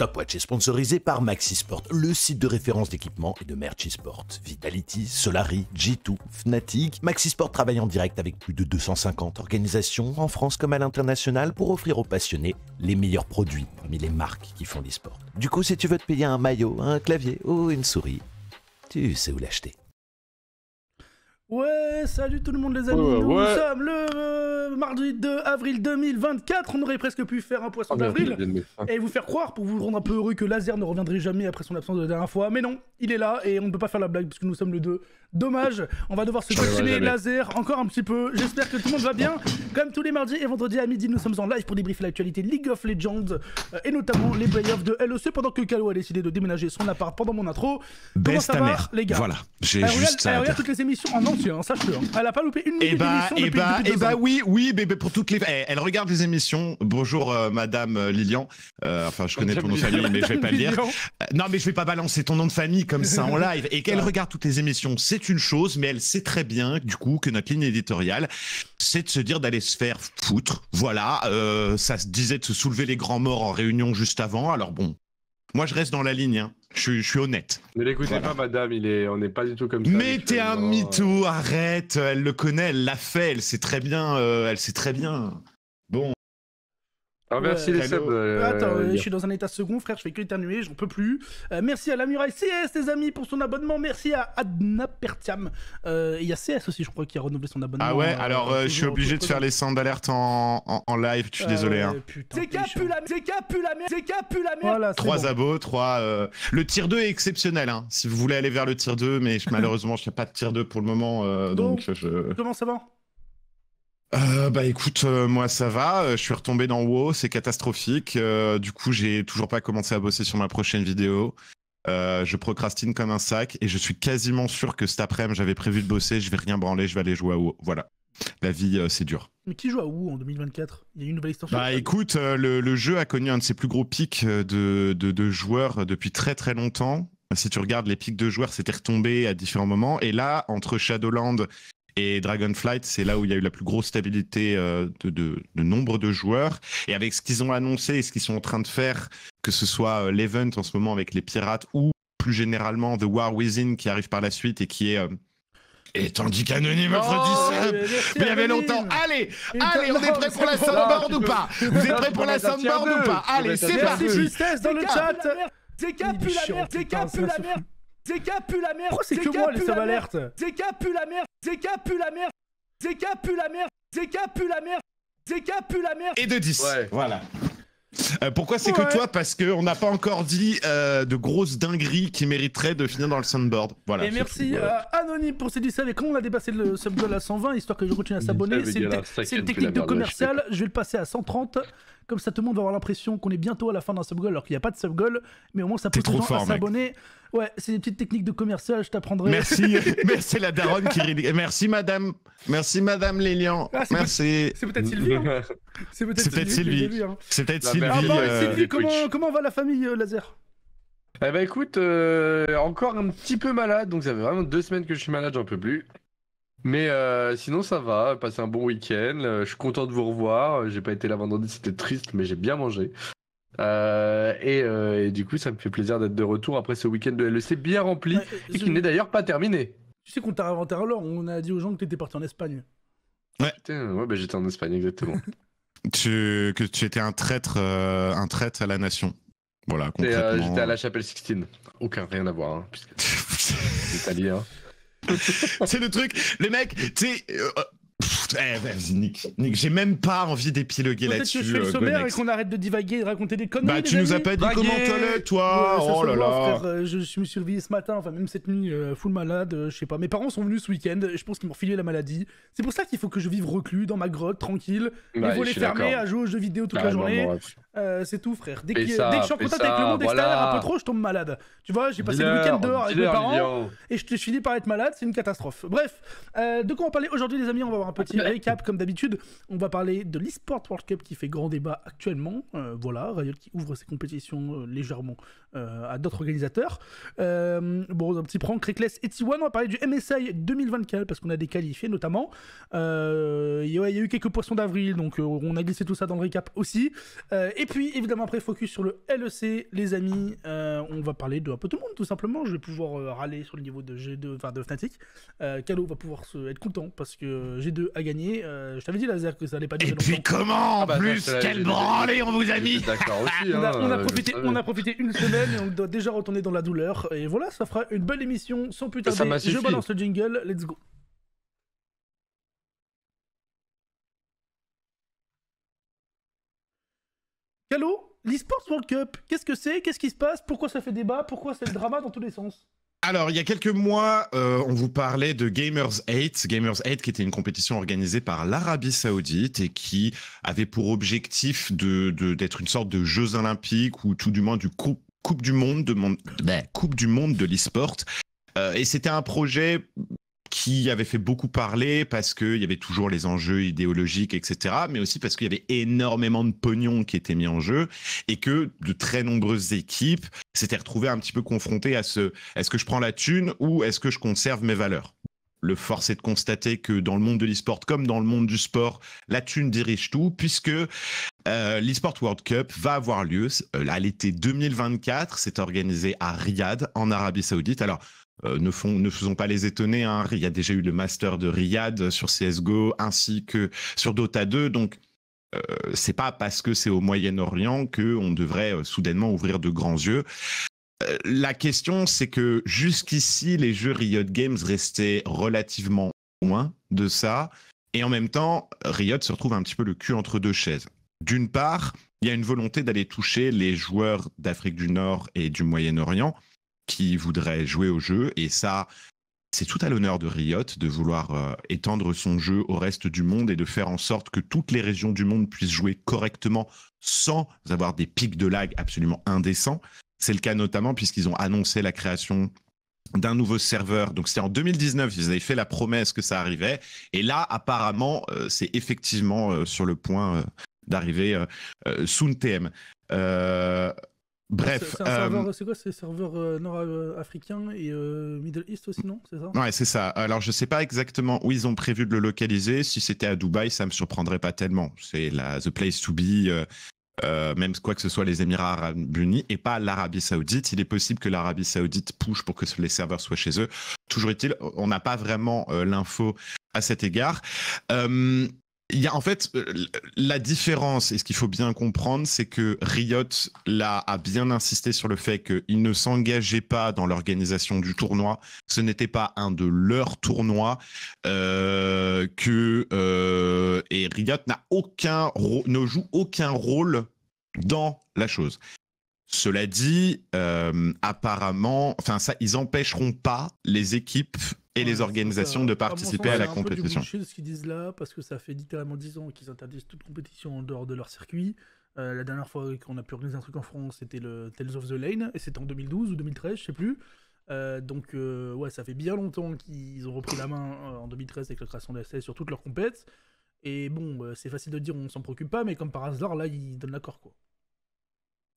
Topwatch est sponsorisé par Maxisport, le site de référence d'équipement et de merch e-sport. Vitality, Solari, G2, Fnatic, Maxisport travaille en direct avec plus de 250 organisations en France comme à l'international pour offrir aux passionnés les meilleurs produits parmi les marques qui font l'e-sport. Du coup, si tu veux te payer un maillot, un clavier ou une souris, tu sais où l'acheter. Ouais, salut tout le monde les amis, nous sommes le euh, mardi 2 avril 2024, on aurait presque pu faire un poisson ah, d'avril et vous faire croire pour vous rendre un peu heureux que Laser ne reviendrait jamais après son absence de la dernière fois, mais non, il est là et on ne peut pas faire la blague puisque nous sommes le 2. Dommage, on va devoir se continuer Laser encore un petit peu, j'espère que tout le monde va bien. Comme tous les mardis et vendredis à midi, nous sommes en live pour débriefer l'actualité League of Legends euh, et notamment les playoffs de LEC pendant que Calo a décidé de déménager son appart pendant mon intro. Comment Best va mère. les gars Voilà, j'ai ah, juste ça à ah, toutes les émissions en Hein, hein. Elle a pas loupé une eh minute et bah, et eh bah, eh bah oui, oui, bébé, pour toutes les. elle regarde les émissions. Bonjour, euh, Madame euh, Lilian. Euh, enfin, je connais ton nom de famille, mais je vais pas le dire. non, mais je vais pas balancer ton nom de famille comme ça en live. Et qu'elle ah. regarde toutes les émissions, c'est une chose, mais elle sait très bien, du coup, que notre ligne éditoriale, c'est de se dire d'aller se faire foutre. Voilà, ça se disait de se soulever les grands morts en réunion juste avant. Alors bon, moi, je reste dans la ligne. Hein. Je, suis honnête. Ne l'écoutez pas, madame. Il est, on n'est pas du tout comme ça. Mais t'es un mytho. Arrête. Elle le connaît. Elle l'a fait. Elle sait très bien. Euh, elle sait très bien. Ah, merci les subs. Euh, Attends, euh, je suis dans un état second, frère, je fais que éternuer, j'en peux plus. Euh, merci à la Muraille CS, les amis, pour son abonnement. Merci à Adna Pertiam. Il y a CS aussi, je crois, qui a renouvelé son abonnement. Ah ouais, alors je suis obligé de faire les cendres d'alerte en, live, je suis désolé. Hein. C'est qu'à la merde, c'est la merde, c'est la merde. Trois abos, trois. Le tir 2 est exceptionnel, hein. si vous voulez aller vers le tir 2, mais malheureusement, je n'ai pas de tir 2 pour le moment. donc, je... Comment ça va euh, bah écoute, euh, moi ça va, euh, je suis retombé dans WoW, c'est catastrophique. du coup, j'ai toujours pas commencé à bosser sur ma prochaine vidéo. je procrastine comme un sac et je suis quasiment sûr que cet après-midi j'avais prévu de bosser, je vais rien branler, je vais aller jouer à WoW. Voilà. La vie, c'est dur. Mais qui joue à WoW en 2024 Il y a une nouvelle extension Bah écoute, le, jeu a connu un de ses plus gros pics de, joueurs depuis très très longtemps. Si tu regardes les pics de joueurs, c'était retombé à différents moments. Et là, entre Shadowland et Dragonflight, c'est là où il y a eu la plus grosse stabilité euh, de, nombre de joueurs. Et avec ce qu'ils ont annoncé et ce qu'ils sont en train de faire, que ce soit euh, l'event en ce moment avec les pirates ou plus généralement The War Within qui arrive par la suite et qui est... Euh, et tandis qu'Anonyme offre oh, 10 mais, il y avait longtemps. Allez, allez, on est prêt pour la soundboard ou pas Vous êtes prêts pour la soundboard ou pas Allez, c'est parti Justesse dans le chat Décapule la merde décapule la merde Zeka pue la merde c'est que moi les sommes alertes Zeka pue la merde Zeka pue la merde Zeka pue la merde Zeka pue la merde Zeka pue la merde Et de 10, ouais. voilà. Euh, pourquoi c'est que toi Parce qu'on n'a pas encore dit euh, de grosses dingueries qui mériteraient de finir dans le soundboard. Voilà, et merci euh, Anonyme pour ces 10 Et Quand on a dépassé le goal à 120, histoire que je continue à mmh. s'abonner, eh, c'est une, technique de commercial. Je vais le passer à 130. Comme ça, tout le monde va avoir l'impression qu'on est bientôt à la fin d'un goal alors qu'il n'y a pas de goal. Mais au moins, ça peut les gens à s'abonner. Ouais, c'est des petites techniques de commercial, je t'apprendrai. Merci, merci la daronne qui rédige. Merci madame, merci madame Lélian. Ah, merci. C'est peut-être Sylvie. Hein. c'est peut-être Sylvie. Hein. C'est peut-être Sylvie. Peut ah, bah, Sylvie, Sylvie comment, va la famille euh, Lazer Laser Eh bah écoute, euh, encore un petit peu malade, donc ça fait vraiment deux semaines que je suis malade, j'en peux plus. Mais euh, sinon ça va, passez un bon week-end, je suis content de vous revoir, j'ai pas été là vendredi, c'était triste, mais j'ai bien mangé. Euh, euh, et, du coup, ça me fait plaisir d'être de retour après ce week-end de LEC bien rempli et qui n'est d'ailleurs pas terminé. Tu sais qu'on t'a inventé alors, on a dit aux gens que t'étais parti en Espagne. Ouais. ouais, bah, j'étais en Espagne, exactement. tu, que tu étais un traître, euh, un traître à la nation. Voilà, complètement. j'étais à la chapelle Sixtine. Aucun, rien à voir. Hein, hein. c'est le truc, les mecs, tu sais eh, vas-y, Nick. Nick j'ai même pas envie d'épiloguer là-dessus. Peut-être que je fais le euh, sommaire et qu'on arrête de divaguer et de raconter des conneries. Bah, tu nous as pas dit comment t'allais, toi Oh là là euh, je, me suis réveillé ce matin, enfin, même cette nuit, euh, full malade, je sais pas. Mes parents sont venus ce week-end, je pense qu'ils m'ont filé la maladie. C'est pour ça qu'il faut que je vive reclus, dans ma grotte, tranquille, les volets fermés, à jouer aux jeux vidéo toute la journée. c'est tout, frère. Dès, que, je suis en contact avec le monde extérieur un peu trop, je tombe malade. Tu vois, j'ai passé le week-end dehors avec mes parents et je finis par être malade, c'est une catastrophe. Bref, de quoi on parlait aujourd'hui, les amis On va avoir un petit récap comme d'habitude. On va parler de l'eSport World Cup qui fait grand débat actuellement. Euh, voilà, Riot qui ouvre ses compétitions euh, légèrement euh, à d'autres organisateurs. bon, un petit prank, Reckless et T1. On va parler du MSI 2024 parce qu'on a des qualifiés notamment. Il y, a eu quelques poissons d'avril, donc on a glissé tout ça dans le récap aussi. et puis évidemment, après, focus sur le LEC, les amis. on va parler de un peu tout le monde tout simplement. Je vais pouvoir râler sur le niveau de G2, enfin de Fnatic. Calo va pouvoir se, être content parce que G2 a gagné euh, je t'avais dit, Laser, que ça allait pas durer. Et puis comment En ah bah, plus, quel branlé on vous a mis D'accord on, a, hein, profité, on, a, profité, une semaine et on doit déjà retourner dans la douleur. Et voilà, ça fera une belle émission sans plus tarder. Je balance le jingle, let's go. Calo, l'eSports World Cup, qu'est-ce que c'est Qu'est-ce qui se passe Pourquoi ça fait débat Pourquoi c'est le drama dans tous les sens alors, il y a quelques mois, euh, on vous parlait de Gamers 8. Gamers 8 qui était une compétition organisée par l'Arabie Saoudite et qui avait pour objectif d'être une sorte de Jeux Olympiques ou tout du moins du Coupe du Monde de, ben. de l'e-sport. Euh, et c'était un projet qui avait fait beaucoup parler parce qu'il y avait toujours les enjeux idéologiques, etc. Mais aussi parce qu'il y avait énormément de pognon qui était mis en jeu et que de très nombreuses équipes s'étaient retrouvées un petit peu confrontées à ce est-ce que je prends la thune ou est-ce que je conserve mes valeurs le force est de constater que dans le monde de l'e-sport comme dans le monde du sport, la thune dirige tout, puisque euh, l'e-sport World Cup va avoir lieu euh, à l'été 2024. C'est organisé à Riyad, en Arabie Saoudite. Alors, euh, ne, faisons pas les étonner. Hein. Il y a déjà eu le master de Riyad sur CSGO ainsi que sur Dota 2. Donc, euh, c'est pas parce que c'est au Moyen-Orient qu'on devrait euh, soudainement ouvrir de grands yeux. La question, c'est que jusqu'ici, les jeux Riot Games restaient relativement loin de ça. Et en même temps, Riot se retrouve un petit peu le cul entre deux chaises. D'une part, il y a une volonté d'aller toucher les joueurs d'Afrique du Nord et du Moyen-Orient, qui voudraient jouer au jeu. Et ça, c'est tout à l'honneur de Riot de vouloir euh, étendre son jeu au reste du monde et de faire en sorte que toutes les régions du monde puissent jouer correctement sans avoir des pics de lag absolument indécents. C'est le cas notamment puisqu'ils ont annoncé la création d'un nouveau serveur. Donc c'était en 2019, ils avaient fait la promesse que ça arrivait. Et là, apparemment, euh, c'est effectivement euh, sur le point d'arriver sous TM. Bref. Euh, c'est quoi C'est serveur euh, nord-africain et euh, Middle East aussi, non C'est ça Ouais, c'est ça. Alors, je sais pas exactement où ils ont prévu de le localiser. Si c'était à Dubaï, ça me surprendrait pas tellement. C'est la The Place to Be. même quoi que ce soit les Émirats Arabes Unis et pas l'Arabie Saoudite. Il est possible que l'Arabie Saoudite pousse pour que les serveurs soient chez eux. Toujours est-il, on n'a pas vraiment l'info à cet égard a en fait euh, la différence et ce qu'il faut bien comprendre, c'est que Riot a bien insisté sur le fait qu'ils ne s'engageait pas dans l'organisation du tournoi. Ce n'était pas un de leurs tournois euh, que euh, et Riot n'a aucun ne joue aucun rôle dans la chose. Cela dit, euh, apparemment, enfin ça, ils empêcheront pas les équipes et les organisations de participer à, la compétition. de ce qu'ils disent là, parce que ça fait littéralement 10 ans qu'ils interdisent toute compétition en dehors de leur circuit. Euh, la dernière fois qu'on a pu organiser un truc en France, c'était le Tales of the Lane, et c'était en 2012 ou 2013, je sais plus. Euh, donc ouais, ça fait bien longtemps qu'ils ont repris la main en 2013 avec la création de la sur toutes leurs compètes. Et bon, c'est facile de dire on s'en préoccupe pas, mais comme par hasard, là, ils donnent l'accord quoi.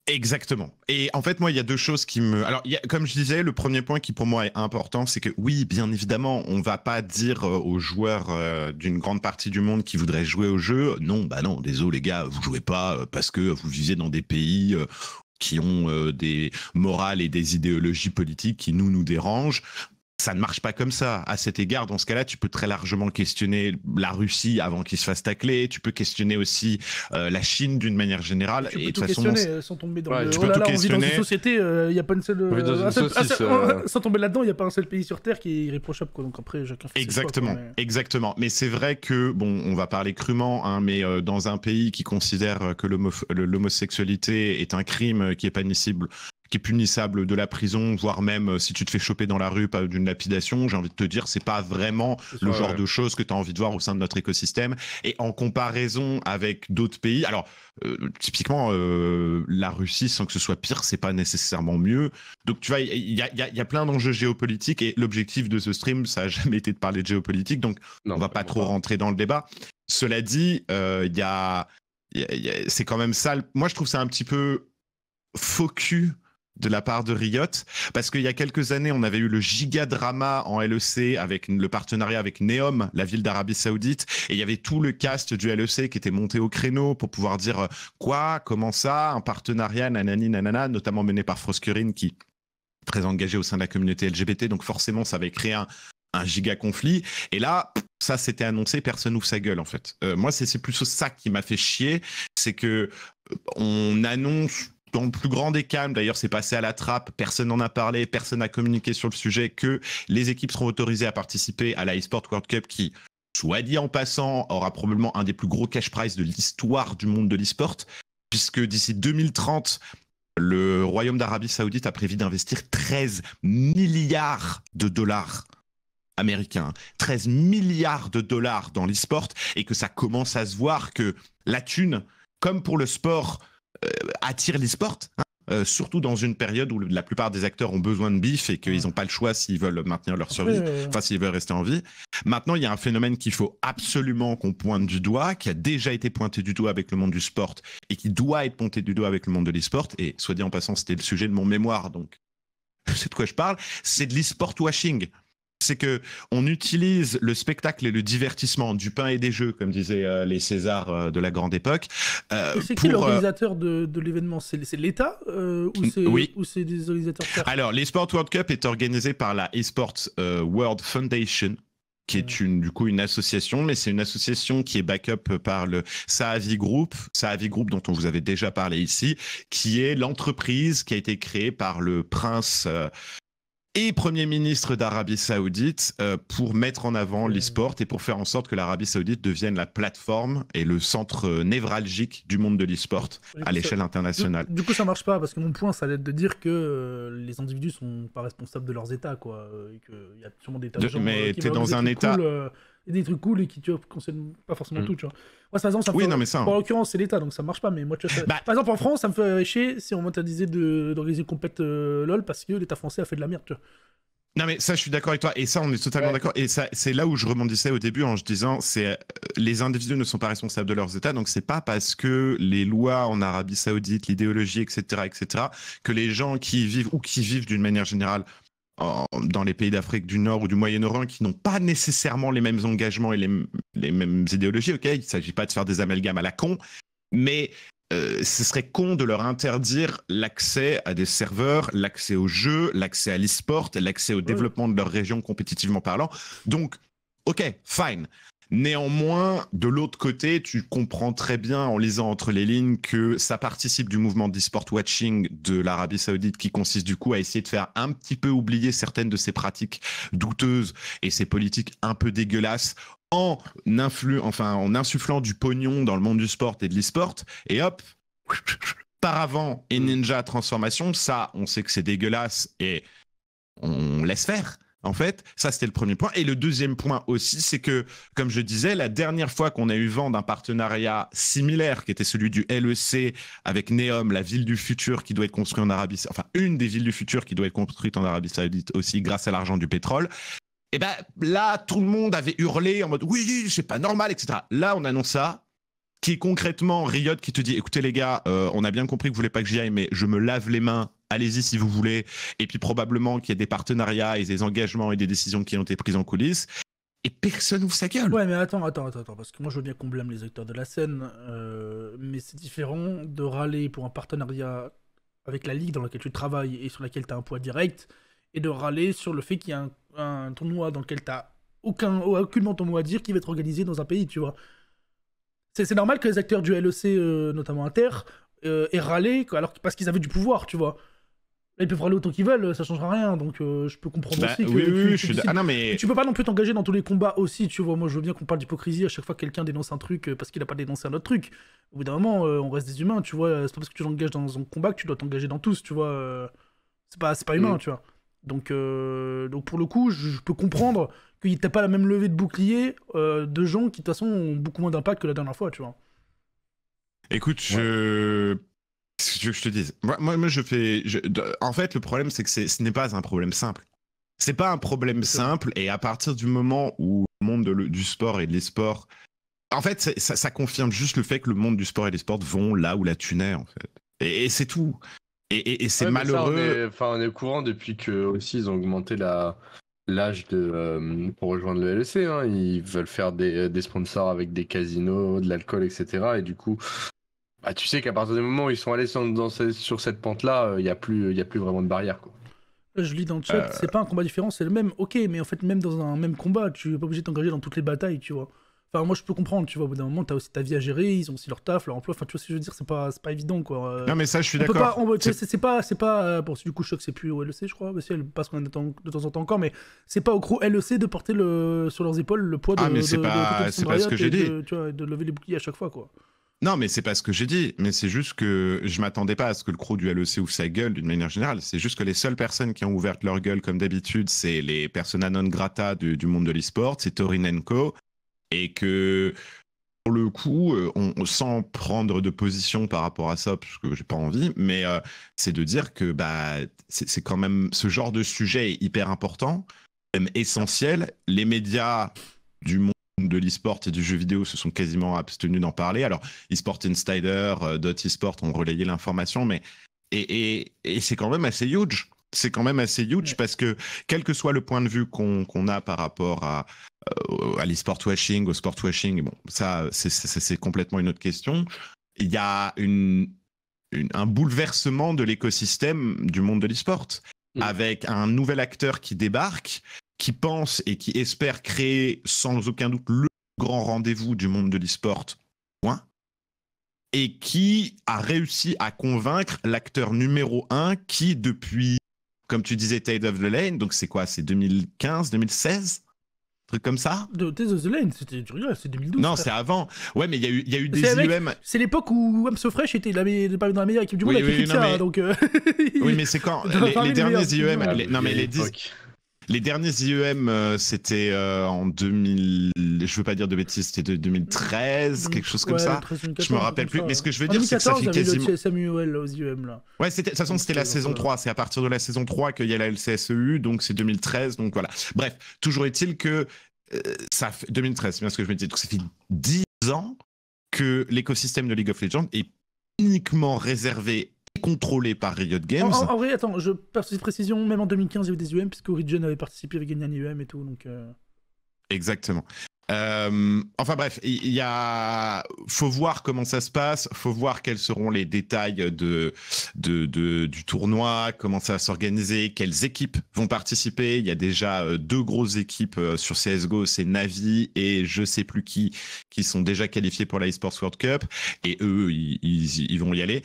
Exactement. Et en fait, moi, il y a deux choses qui me. Alors, comme je disais, le premier point qui pour moi est important, c'est que oui, bien évidemment, on va pas dire euh, aux joueurs euh, d'une grande partie du monde qui voudraient jouer au jeu, non, bah non, désolé les gars, vous jouez pas euh, parce que vous vivez dans des pays qui ont des morales et des idéologies politiques qui nous nous dérangent ça ne marche pas comme ça. À cet égard, dans ce cas-là, tu peux très largement questionner la Russie avant qu'il se fasse tacler. Tu peux questionner aussi euh, la Chine d'une manière générale. Tu peux et tout questionner euh, sans tomber dans oh là On vit dans une société, il euh, n'y a pas là-dedans, il n'y a pas un seul pays sur Terre qui est irréprochable. Quoi. Donc après, Exactement, mais... exactement. Mais c'est vrai que, bon, on va parler crûment, hein, mais dans un pays qui considère que l'homosexualité est un crime qui est punible qui est punissable de la prison, voire même euh, si tu te fais choper dans la rue d'une lapidation, j'ai envie de te dire, c'est pas vraiment le genre de choses que tu as envie de voir au sein de notre écosystème. Et en comparaison avec d'autres pays, alors euh, typiquement euh, la Russie, sans que ce soit pire, c'est pas nécessairement mieux. Donc tu vois, il y, a, plein d'enjeux géopolitiques et l'objectif de ce stream, ça a jamais été de parler de géopolitique, donc on va pas trop rentrer dans le débat. Cela dit, il y a, c'est quand même ça. Moi, je trouve ça un petit peu focus de la part de Riot, parce qu'il y a quelques années, on avait eu le giga en LEC avec le partenariat avec Neom, la ville d'Arabie Saoudite, et il y avait tout le cast du LEC qui était monté au créneau pour pouvoir dire euh, quoi, comment ça, un partenariat, nanani, nanana, notamment mené par frostcurine qui est très engagé au sein de la communauté LGBT, donc forcément, ça avait créé un, giga conflit. Et là, ça s'était annoncé, personne ouvre sa gueule en fait. Euh, moi, c'est plus ça qui m'a fait chier, c'est que euh, on annonce dans le plus grand des calmes. D'ailleurs, c'est passé à la trappe. Personne n'en a parlé. Personne n'a communiqué sur le sujet que les équipes seront autorisées à participer à la eSport World Cup qui, soit dit en passant, aura probablement un des plus gros cash prize de l'histoire du monde de l'esport, puisque d'ici 2030, le Royaume d'Arabie Saoudite a prévu d'investir 13 milliards de dollars américains, 13 milliards de dollars dans l'esport, et que ça commence à se voir que la thune, comme pour le sport, euh, attire l'e-sport. Hein. Euh, surtout dans une période où la plupart des acteurs ont besoin de bif et qu'ils n'ont pas le choix s'ils veulent maintenir leur survie, enfin s'ils veulent rester en vie. Maintenant, il y a un phénomène qu'il faut absolument qu'on pointe du doigt, qui a déjà été pointé du doigt avec le monde du sport et qui doit être pointé du doigt avec le monde de l'e-sport. Et soit dit en passant, c'était le sujet de mon mémoire, donc c'est de quoi je parle, c'est de l'e-sport washing c'est que on utilise le spectacle et le divertissement du pain et des jeux, comme disaient euh, les Césars euh, de la grande époque. Euh, c'est qui l'organisateur euh, de, l'événement C'est l'État ou c'est des organisateurs Alors, l'Esport World Cup est organisé par la Esports World Foundation qui est une, du coup une association, mais c'est une association qui est back-up par le Saavi Group, Saavi Group dont on vous avait déjà parlé ici, qui est l'entreprise qui a été créée par le prince et Premier ministre d'Arabie Saoudite euh, pour mettre en avant l'e-sport et pour faire en sorte que l'Arabie Saoudite devienne la plateforme et le centre névralgique du monde de l'e-sport à l'échelle internationale. Du, coup, ça marche pas parce que mon point, ça l'aide être de dire que euh, les individus sont pas responsables de leurs états, quoi. Il euh, y a sûrement des tas de, Mais t'es dans un état des trucs cool et qui, tu pas forcément mm. tout, tu vois. Moi, par exemple, oui, non, mais ça, hein. en l'occurrence, c'est l'État, donc ça marche pas, mais moi, tu bah- Par exemple, en France, ça me fait chier si on m'interdisait d'organiser de... compète euh, LOL parce que l'État français a fait de la merde, tu Non mais ça je suis d'accord avec toi et ça on est totalement d'accord et ça c'est là où je rebondissais au début en disant c'est euh, les individus ne sont pas responsables de leurs États donc c'est pas parce que les lois en Arabie Saoudite l'idéologie etc etc que les gens qui y vivent ou qui vivent d'une manière générale dans les pays d'Afrique du Nord ou du Moyen-Orient qui n'ont pas nécessairement les mêmes engagements et les, mêmes idéologies. il ne s'agit pas de faire des amalgames à la con, mais euh, ce serait con de leur interdire l'accès à des serveurs, l'accès aux jeux, l'accès à l'e-sport, l'accès au développement de leur région compétitivement parlant. Donc, ok, fine. Néanmoins, de l'autre côté, tu comprends très bien en lisant entre les lignes que ça participe du mouvement d'e-sport watching de l'Arabie Saoudite qui consiste du coup à essayer de faire un petit peu oublier certaines de ses pratiques douteuses et ses politiques un peu dégueulasses en, influ enfin, en insufflant du pognon dans le monde du sport et de l'e-sport. Et hop, avant, et Ninja Transformation, ça, on sait que c'est dégueulasse et on laisse faire. En fait, ça c'était le premier point. Et le deuxième point aussi, c'est que, comme je disais, la dernière fois qu'on a eu vent d'un partenariat similaire, qui était celui du LEC avec Neom, la ville du futur qui doit être construite en Arabie, enfin une des villes du futur qui doit être construite en Arabie Saoudite aussi grâce à l'argent du pétrole. Et eh ben là, tout le monde avait hurlé en mode oui, c'est pas normal, etc. Là, on annonce ça qui concrètement Riot qui te dit écoutez les gars, euh, on a bien compris que vous voulez pas que j'y aille, mais je me lave les mains allez-y si vous voulez. Et puis probablement qu'il y a des partenariats et des engagements et des décisions qui ont été prises en coulisses. Et personne ouvre sa gueule. Ouais, mais attends, attends, attends, parce que moi je veux bien qu'on blâme les acteurs de la scène, euh, mais c'est différent de râler pour un partenariat avec la ligue dans laquelle tu travailles et sur laquelle tu as un poids direct, et de râler sur le fait qu'il y a un, tournoi dans lequel tu aucun, aucunement ton mot à dire qui va être organisé dans un pays, tu vois. C'est normal que les acteurs du LEC, euh, notamment Inter, euh, aient râlé alors, parce qu'ils avaient du pouvoir, tu vois ils peuvent râler autant qu'ils veulent, ça changera rien, donc euh, je peux comprendre bah, aussi que. tu, oui, je suis ah non, mais... tu peux pas non plus t'engager dans tous les combats aussi, tu vois. Moi, je veux bien qu'on parle d'hypocrisie à chaque fois que quelqu'un dénonce un truc euh, parce qu'il a pas dénoncé un autre truc. Au bout d'un moment, euh, on reste des humains, tu vois. C'est pas parce que tu t'engages dans un combat que tu dois t'engager dans tous, tu vois. C'est pas, pas humain, mm. tu vois. Donc, donc pour le coup, je, peux comprendre qu'il t'as pas la même levée de bouclier de gens qui, de toute façon, ont beaucoup moins d'impact que la dernière fois, tu vois. Écoute, je ce que tu veux que je te dise moi, je fais. en fait, le problème, c'est que ce n'est pas un problème simple. C'est pas un problème simple, et à partir du moment où le monde du sport et de l'esport. En fait, ça, confirme juste le fait que le monde du sport et de l'esport vont là où la thune est, en fait. Et, c'est tout. Et, c'est malheureux. Enfin, on, est au courant depuis que aussi ils ont augmenté la, l'âge de euh, pour rejoindre le LEC. Hein. Ils veulent faire des, sponsors avec des casinos, de l'alcool, etc. Et du coup, bah, tu sais qu'à partir du moment où ils sont allés sur, dans sur cette pente-là, il euh, n'y a, plus, y a plus vraiment de barrière. Quoi. Je lis dans le chat, euh. c'est pas un combat différent, c'est le même. Ok, mais en fait, même dans un même combat, tu n'es pas obligé de t'engager dans toutes les batailles, tu vois. Enfin, moi, je peux comprendre, tu vois, au bout d'un moment, tu as aussi ta vie à gérer, ils ont aussi leur taf, leur emploi. Enfin, tu vois ce que je veux dire, c'est pas, pas évident, quoi. Euh, non, mais ça, je suis d'accord. C'est pas, c'est pas, pour du coup, choc, c'est plus au LEC, je crois, parce qu'on passe de temps en temps encore, mais c'est pas au crew LEC de porter le, sur leurs épaules le poids ah, de. Ah, mais c'est pas, ce que j'ai dit. de lever les boucliers à chaque fois, quoi. Non, mais c'est pas ce que j'ai dit. Mais c'est juste que je m'attendais pas à ce que le crew du LEC ouvre sa gueule d'une manière générale. C'est juste que les seules personnes qui ont ouvert leur gueule, comme d'habitude, c'est les personnes non grata du, monde de l'esport, sport c'est Torinenko. Et que, pour le coup, euh, on, sans prendre de position par rapport à ça, parce que j'ai pas envie, mais euh, c'est de dire que bah, c'est quand même ce genre de sujet hyper important, même essentiel. Les médias du monde de l'e-sport et du jeu vidéo se sont quasiment abstenus d'en parler. Alors, eSport Insider, euh, Dot e-sport ont relayé l'information, mais et, c'est quand même assez huge. C'est quand même assez huge parce que quel que soit le point de vue qu'on a par rapport à, euh, à l'e-sport washing, au sport washing, bon, ça c'est complètement une autre question. Il y a une, un bouleversement de l'écosystème du monde de l'e-sport. Mm. avec un nouvel acteur qui débarque, qui pense et qui espère créer sans aucun doute le grand rendez-vous du monde de l'e-sport, et qui a réussi à convaincre l'acteur numéro un qui, depuis, comme tu disais, Tide of the Lane, donc c'est quoi C'est 2015, 2016 truc comme ça De of the Lane, c'était c'est 2012. Non, c'est avant. Ouais, mais il y, a eu, y a eu des IEM. C'est l'époque où I'm So était la, dans la meilleure équipe du monde oui, avec oui, donc. Euh. oui, mais c'est quand les, derniers IEM. E non, mais les 10. Les derniers IEM, euh, c'était euh, en 2000, je veux pas dire de bêtises, c'était 2013, mmh. quelque chose comme ça. Je ne je me rappelle plus. mais ce que je veux dire, c'est que ça fait quasiment. Le Samuel aux IEM là. Ouais, de toute façon, c'était la euh, saison 3. C'est à partir de la saison 3 qu'il y a la LCSEU, donc c'est 2013. Donc voilà. Bref, toujours est-il que ça fait 2013, bien ce que je me dis. Donc ça fait 10 ans que l'écosystème de League of Legends est uniquement réservé contrôlé par Riot Games. En, vrai, attends, je cette précision, même en 2015, il y avait des UM, puisque Origin avait participé, avec gagné un et tout, euh. Exactement. Euh, enfin bref, il y, a, faut voir comment ça se passe, faut voir quels seront les détails de, du tournoi, comment ça va s'organiser, quelles équipes vont participer. Il y a déjà euh, deux grosses équipes euh, sur CS:GO, c'est Navi et je sais plus qui, qui sont déjà qualifiés pour la esports World Cup et eux, ils, vont y aller.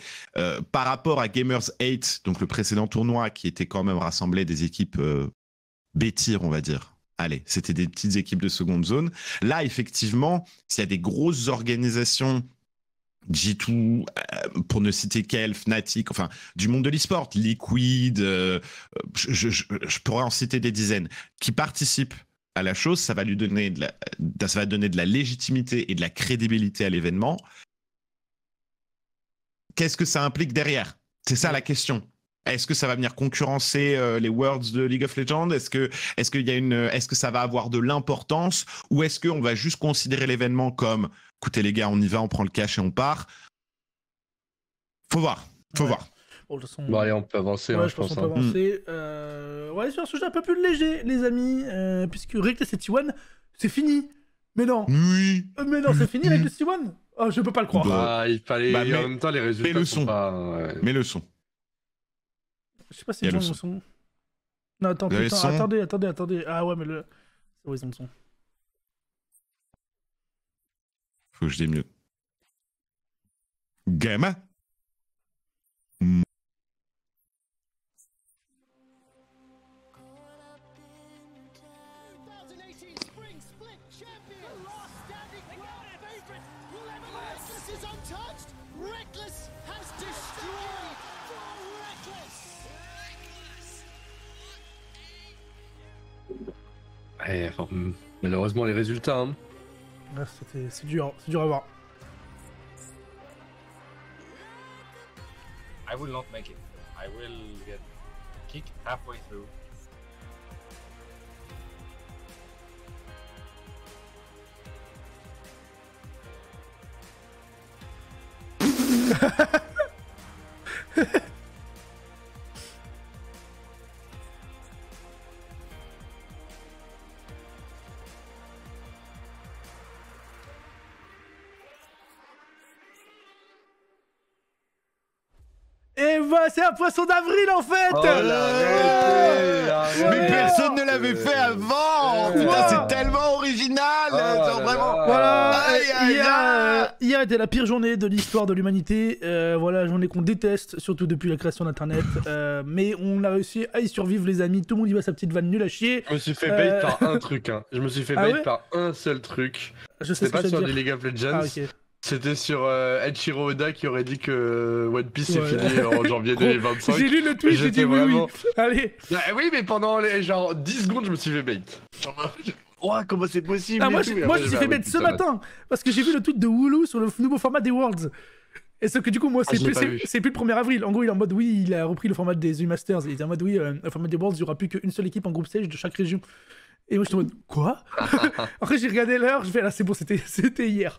par rapport à Gamers 8, donc le précédent tournoi qui était quand même rassemblé des équipes euh, on va dire, Allez, c'était des petites équipes de seconde zone. Là, effectivement, s'il y a des grosses organisations G2, euh, pour ne citer qu'elle, Fnatic, enfin, du monde de l'esport, Liquid, euh, je, pourrais en citer des dizaines, qui participent à la chose, ça va lui donner de ça va donner de la légitimité et de la crédibilité à l'événement. Qu'est-ce que ça implique derrière C'est ça la question. Est-ce que ça va venir concurrencer euh, les Worlds de League of Legends Est-ce que, est-ce est que ça va avoir de l'importance ou est-ce qu'on va juste considérer l'événement comme, écoutez les gars, on y va, on prend le cash et on part Faut voir, faut voir. Bon, on peut avancer. je, pense, on peut avancer. Ouais, hein, hein. euh, sur un sujet un peu plus léger, les amis, euh, puisque puisque et T1, c'est fini. Mais non. Oui. Mais non, c'est fini avec T1. Oh, je peux pas le croire. Ah, il fallait. Bah, mais... En même temps, les résultats. Mais le sont. Pas... Mais le son. Je sais pas si ils ont le son. Non, attends, attendez, attendez, attendez. Ah ouais, mais le. C'est ils ont son. Faut que je dise mieux. Gamma. malheureusement les résultats. Hein. Ah, c'est dur, c'est dur à voir. I will not make it. I will get kicked halfway through. c'est un poisson d'avril en fait oh, ah. Mais personne ne l'avait fait avant c'est tellement original vraiment... hier, était la pire journée de l'histoire de l'humanité. Euh, voilà, journée qu'on déteste, surtout depuis la création d'Internet. Euh, mais on a réussi à y survivre, les amis. Tout le monde y va sa petite vanne nulle à chier. Je me suis fait bait euh, par un truc. Hein. Je me suis fait ah bait par un seul truc. Je sais pas sur du League of Legends. Ah, c'était sur euh, Oda qui aurait dit que euh, One Piece est fini en janvier 2025. J'ai lu le tweet, j'ai dit oui, oui, allez. Ah, oui, mais pendant genre 10 secondes, je me suis fait bait. comment c'est possible ah, Moi, je, me suis fait bait ce matin, parce que j'ai vu le tweet de Wooloo sur le nouveau format des Worlds. Et ce que du coup, moi, ah, c'est plus, le 1er avril. En gros, il est en mode oui, il a repris le format des U-Masters. Il est en mode oui, euh, le format des Worlds, il n'y aura plus qu'une seule équipe en groupe stage de chaque région. Et moi, je suis en mode, quoi Après, j'ai regardé l'heure, je fais, là, ah, c'est bon, c'était, hier.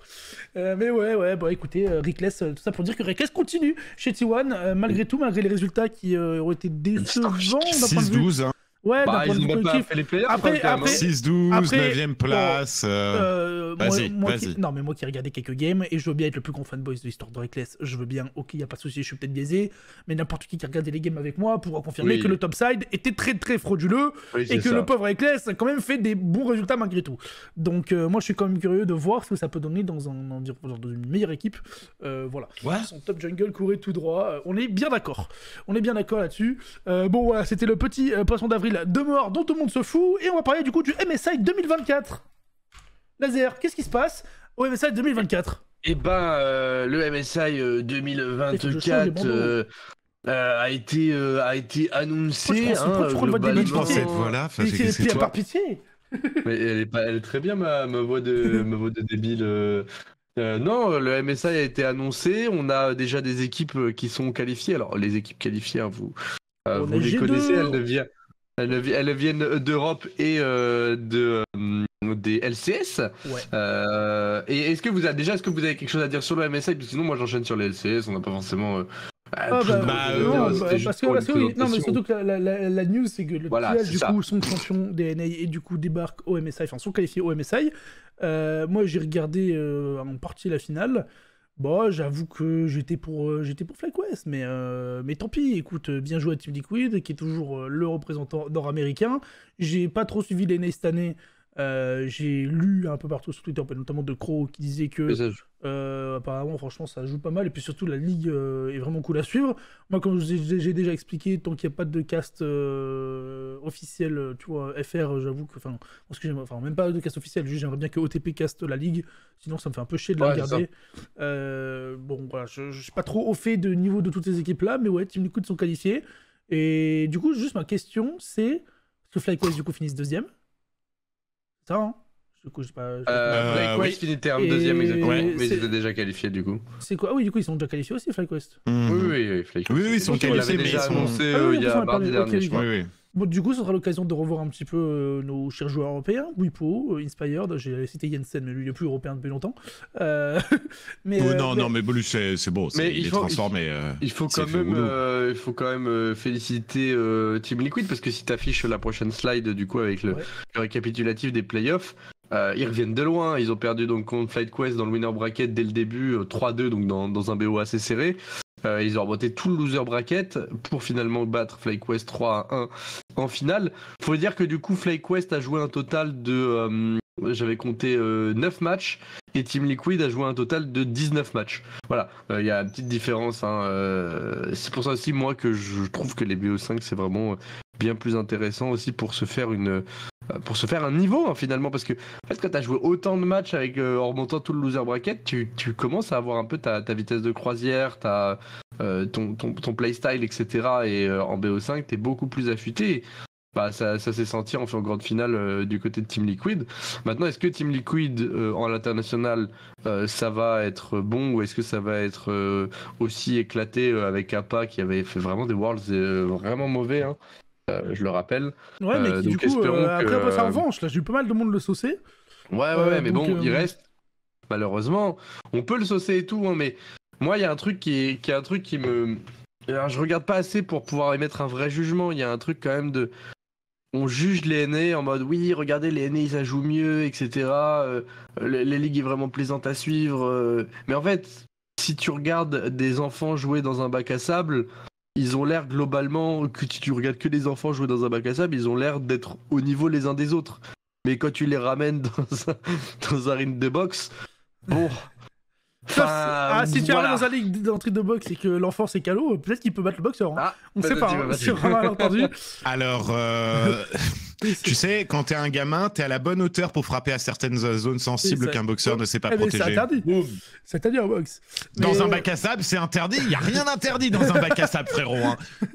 Euh, mais ouais, ouais, bah écoutez, euh, Rickless, euh, tout ça pour dire que Rickless continue chez T1, malgré tout, malgré les résultats qui ont été décevants. 6-12, hein. Ouais, bah, les Après, après 6-12, 9ème place. Euh, euh, non, mais moi qui regardais quelques games, et je veux bien être le plus grand fanboy de l'histoire de Reckless, je veux bien, ok, il a pas de souci, je suis peut-être biaisé, mais n'importe qui qui regardait les games avec moi pourra confirmer que le top side était très très frauduleux, et que le pauvre Reckless a quand même fait des bons résultats malgré tout. Donc euh, moi je suis quand même curieux de voir ce que ça peut donner dans, un, dans une meilleure équipe. voilà. Son top jungle courait tout droit, on est bien d'accord. On est bien d'accord là-dessus. bon voilà, c'était le petit poisson d'avril de deux dont tout le monde se fout, et on va parler du coup du MSI 2024. Laser, qu'est-ce qui se passe au MSI 2024 Eh ben, euh, le MSI 2024 euh, hein. euh, a, été, a été annoncé. Hein, je par pitié Mais elle est, pas, elle est très bien ma, voix, de, débile. non, le MSI a été annoncé. On a déjà des équipes qui sont qualifiées. Alors, les équipes qualifiées, hein, vous, vous les connaissez. Elles ne, elles, elles viennent d'Europe et euh, de, euh, des LCS. Euh, et est-ce que vous avez déjà, est-ce que vous avez quelque chose à dire sur le MSI Parce que sinon, moi, j'enchaîne sur les LCS. On n'a pas forcément. Ah, non, parce que, parce que non, mais surtout que la, la, news, c'est que le voilà, du coup, sont champions des NA et du coup débarquent au MSI, enfin sont qualifiés au MSI. moi, j'ai regardé en partie la finale. Bon, bah, j'avoue que j'étais pour, euh, j'étais pour mais, euh, mais tant pis, écoute, euh, bien joué à Team Liquid, qui est toujours euh, le représentant nord-américain. J'ai pas trop suivi les cette année, euh, j'ai lu un peu partout sur Twitter, notamment de Crow, qui disait que euh, apparemment, franchement, ça joue pas mal. Et puis surtout, la ligue euh, est vraiment cool à suivre. Moi, comme j'ai déjà expliqué, tant qu'il n'y a pas de cast officiel, tu vois, FR, j'avoue que, enfin, enfin, même pas de cast officiel, j'aimerais bien que OTP caste la ligue. Sinon, ça me fait un peu chier de la garder. regarder. bon, voilà, je, ne suis pas trop au fait de niveau de toutes ces équipes-là, mais ouais, Team Liquid sont qualifiés. Et du coup, juste ma question, c'est. ce FlyQuest, du coup, finissent deuxième temps. Du coup, je sais pas. Je euh, sais deuxième exactement. Ouais. Mais ils étaient déjà qualifiés du coup. C'est quoi ah, Oui, du coup, ils sont déjà qualifiés aussi, FlyQuest. Hmm. Oui, oui, oui, Oui, oui, ils sont qualifiés, mais ils sont annoncé ah euh, il y a mardi dernier, je crois. Oui, oui. Bon, du coup, ce sera l'occasion de revoir un petit peu euh, nos chers joueurs européens, Wipo, euh, Inspired, j'ai cité Jensen, mais lui, il n'est plus européen depuis longtemps. Euh, non, mais... non, mais Bolu, c'est beau, il, est transformé. Il faut, quand même, il faut quand même féliciter Team Liquid, parce que si tu affiches la prochaine slide, du coup, avec le, récapitulatif des playoffs, ils reviennent de loin, ils ont perdu donc contre Flight Quest dans le winner bracket dès le début, 3-2 donc dans, dans, un BO assez serré. Euh, ils ont remonté tout le loser bracket pour finalement battre FlyQuest 3 à 1 en finale. Faut dire que du coup, FlyQuest a joué un total de. Euh, j'avais compté 9 euh, matchs et Team Liquid a joué un total de 19 matchs. Voilà, il y a une petite différence. Hein, c'est pour ça aussi, moi, que je trouve que les BO5, c'est vraiment bien plus intéressant aussi pour se faire une euh, pour se faire un niveau hein, finalement parce que en fait quand t'as joué autant de matchs avec euh, en remontant tout le loser bracket tu, tu commences à avoir un peu ta, ta vitesse de croisière ta euh, ton, ton, ton, playstyle etc et en BO5 t'es beaucoup plus affûté bah, ça, ça s'est senti en fin grande finale du côté de Team Liquid. Maintenant, est-ce que Team Liquid en l'international, ça va être bon ou est-ce que ça va être aussi éclaté avec APA qui avait fait vraiment des Worlds vraiment mauvais hein euh, je le rappelle. Ouais, mais euh, qui, du coup, euh, après, après ça revanche, là, j'ai eu pas mal de monde le saucer. Ouais, ouais, ouais mais bon, il reste, malheureusement, on peut le saucer et tout, hein, mais moi, il y a un truc qui, est, un truc qui me. je regarde pas assez pour pouvoir émettre un vrai jugement. Il y a un truc quand même de. On juge les aînés en mode oui, regardez, les aînés ils jouent mieux, etc. les ligues est vraiment plaisante à suivre. Mais en fait, si tu regardes des enfants jouer dans un bac à sable, ils ont l'air globalement, que tu, regardes que les enfants jouer dans un bac à sable, ils ont l'air d'être au niveau les uns des autres. Mais quand tu les ramènes dans un, dans un ring de boxe, bon, ah, si tu arrives dans un ligue d'entrée de boxe et que l'enfant c'est calot, peut-être qu'il peut battre le boxeur. on hein. ne ah, on sait pas, hein, euh, c'est vraiment entendu. Alors, tu sais, quand t'es un gamin, t'es à la bonne hauteur pour frapper à certaines zones sensibles qu'un boxeur ne sait pas eh protéger. C'est interdit. C'est interdit en boxe. dans un euh, bac à sable, c'est interdit. Il n'y a rien d'interdit dans un bac à sable, frérot. Hein.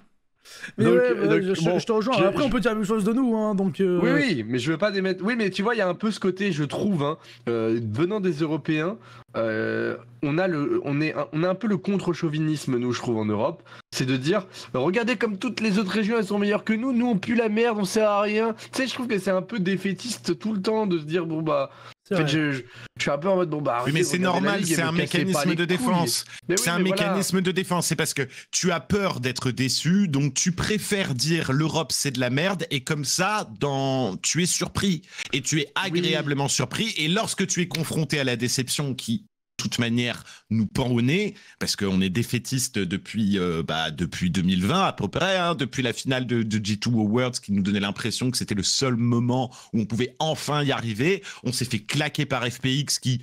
je, rejoins. Après, on peut dire la même chose de nous, hein, donc. Euh, oui, oui, mais je veux pas démettre. Oui, mais tu vois, il y a un peu ce côté, je trouve, hein, euh, venant des Européens, euh, on a le, on est, on a un peu le contre-chauvinisme, nous, je trouve, en Europe. C'est de dire, regardez comme toutes les autres régions, elles sont meilleures que nous. Nous, on pue la merde, on sert à rien. Tu sais, je trouve que c'est un peu défaitiste tout le temps de se dire, bon bah, je, suis un peu en mode bon bah, oui, mais c'est normal, c'est un, mécanisme de, défense. c'est un mécanisme de défense. C'est parce que tu as peur d'être déçu, donc tu préfères dire l'Europe c'est de la merde et comme ça, dans tu es surpris et tu es agréablement surpris et lorsque tu es confronté à la déception qui toute manière nous pend au nez, parce qu'on est défaitiste depuis, euh, bah, depuis 2020 à peu près, hein, depuis la finale de, G2 Awards qui nous donnait l'impression que c'était le seul moment où on pouvait enfin y arriver. On s'est fait claquer par FPX qui,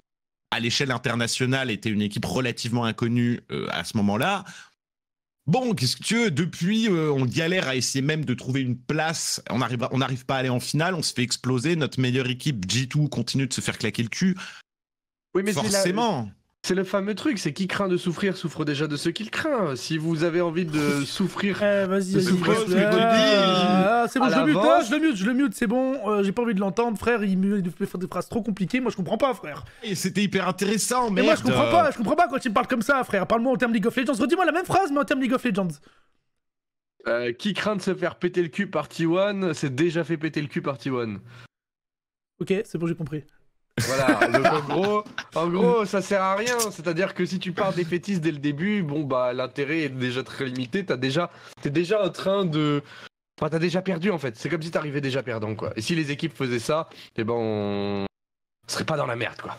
à l'échelle internationale, était une équipe relativement inconnue euh, à ce moment-là. Bon, qu'est-ce que tu veux Depuis, euh, on galère à essayer même de trouver une place. On n'arrive on pas à aller en finale, on se fait exploser. Notre meilleure équipe, G2, continue de se faire claquer le cul. Oui, mais forcément. C'est le fameux truc, c'est qui craint de souffrir souffre déjà de ce qu'il craint. Si vous avez envie de eh, souffrir, vas-y, c'est ah, ah, bon, je le mute, hein, je le mute, je le mute, c'est bon. Euh, j'ai pas envie de l'entendre, frère. Il me fait des phrases trop compliquées. Moi, je comprends pas, frère. Et c'était hyper intéressant, mais moi, je comprends pas. Je comprends pas quand tu me parles comme ça, frère. Parle-moi en termes League of Legends. Redis-moi la même phrase, mais en termes League of Legends. Euh, qui craint de se faire péter le cul par T1 C'est déjà fait péter le cul par T1. Ok, c'est bon, j'ai compris. Voilà, donc en gros, en gros, ça sert à rien. C'est-à-dire que si tu pars des fétis dès le début, bon bah l'intérêt est déjà très limité. T'as déjà, t'es déjà en train de, enfin t'as déjà perdu en fait. C'est comme si t'arrivais déjà perdant quoi. Et si les équipes faisaient ça, eh ben on serait pas dans la merde quoi.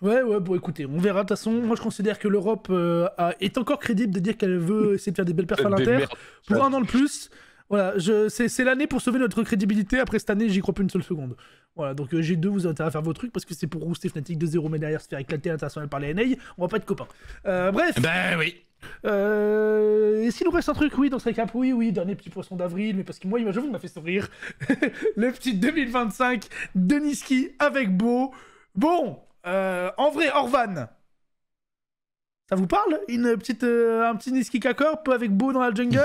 Ouais, ouais, bon écoutez, on verra. De toute façon, moi je considère que l'Europe euh, est encore crédible de dire qu'elle veut essayer de faire des belles perfs à l'Inter pour un an de plus. Voilà, je... c'est l'année pour sauver notre crédibilité. Après cette année, j'y crois plus une seule seconde. Voilà, donc G2, euh, vous avez intérêt à faire vos trucs parce que c'est pour rooster Fnatic de 0 mais derrière se faire éclater international par les NA, on va pas être copains. Euh, bref Ben oui euh, et s'il nous reste un truc, oui, dans ce récap, oui, oui, dernier petit poisson d'avril, mais parce que moi, je il m'a fait sourire. le petit 2025 de Niski avec Beau. Bon, en vrai, Orvan, ça vous parle Une petite, Un petit Niski peu avec Beau dans la jungle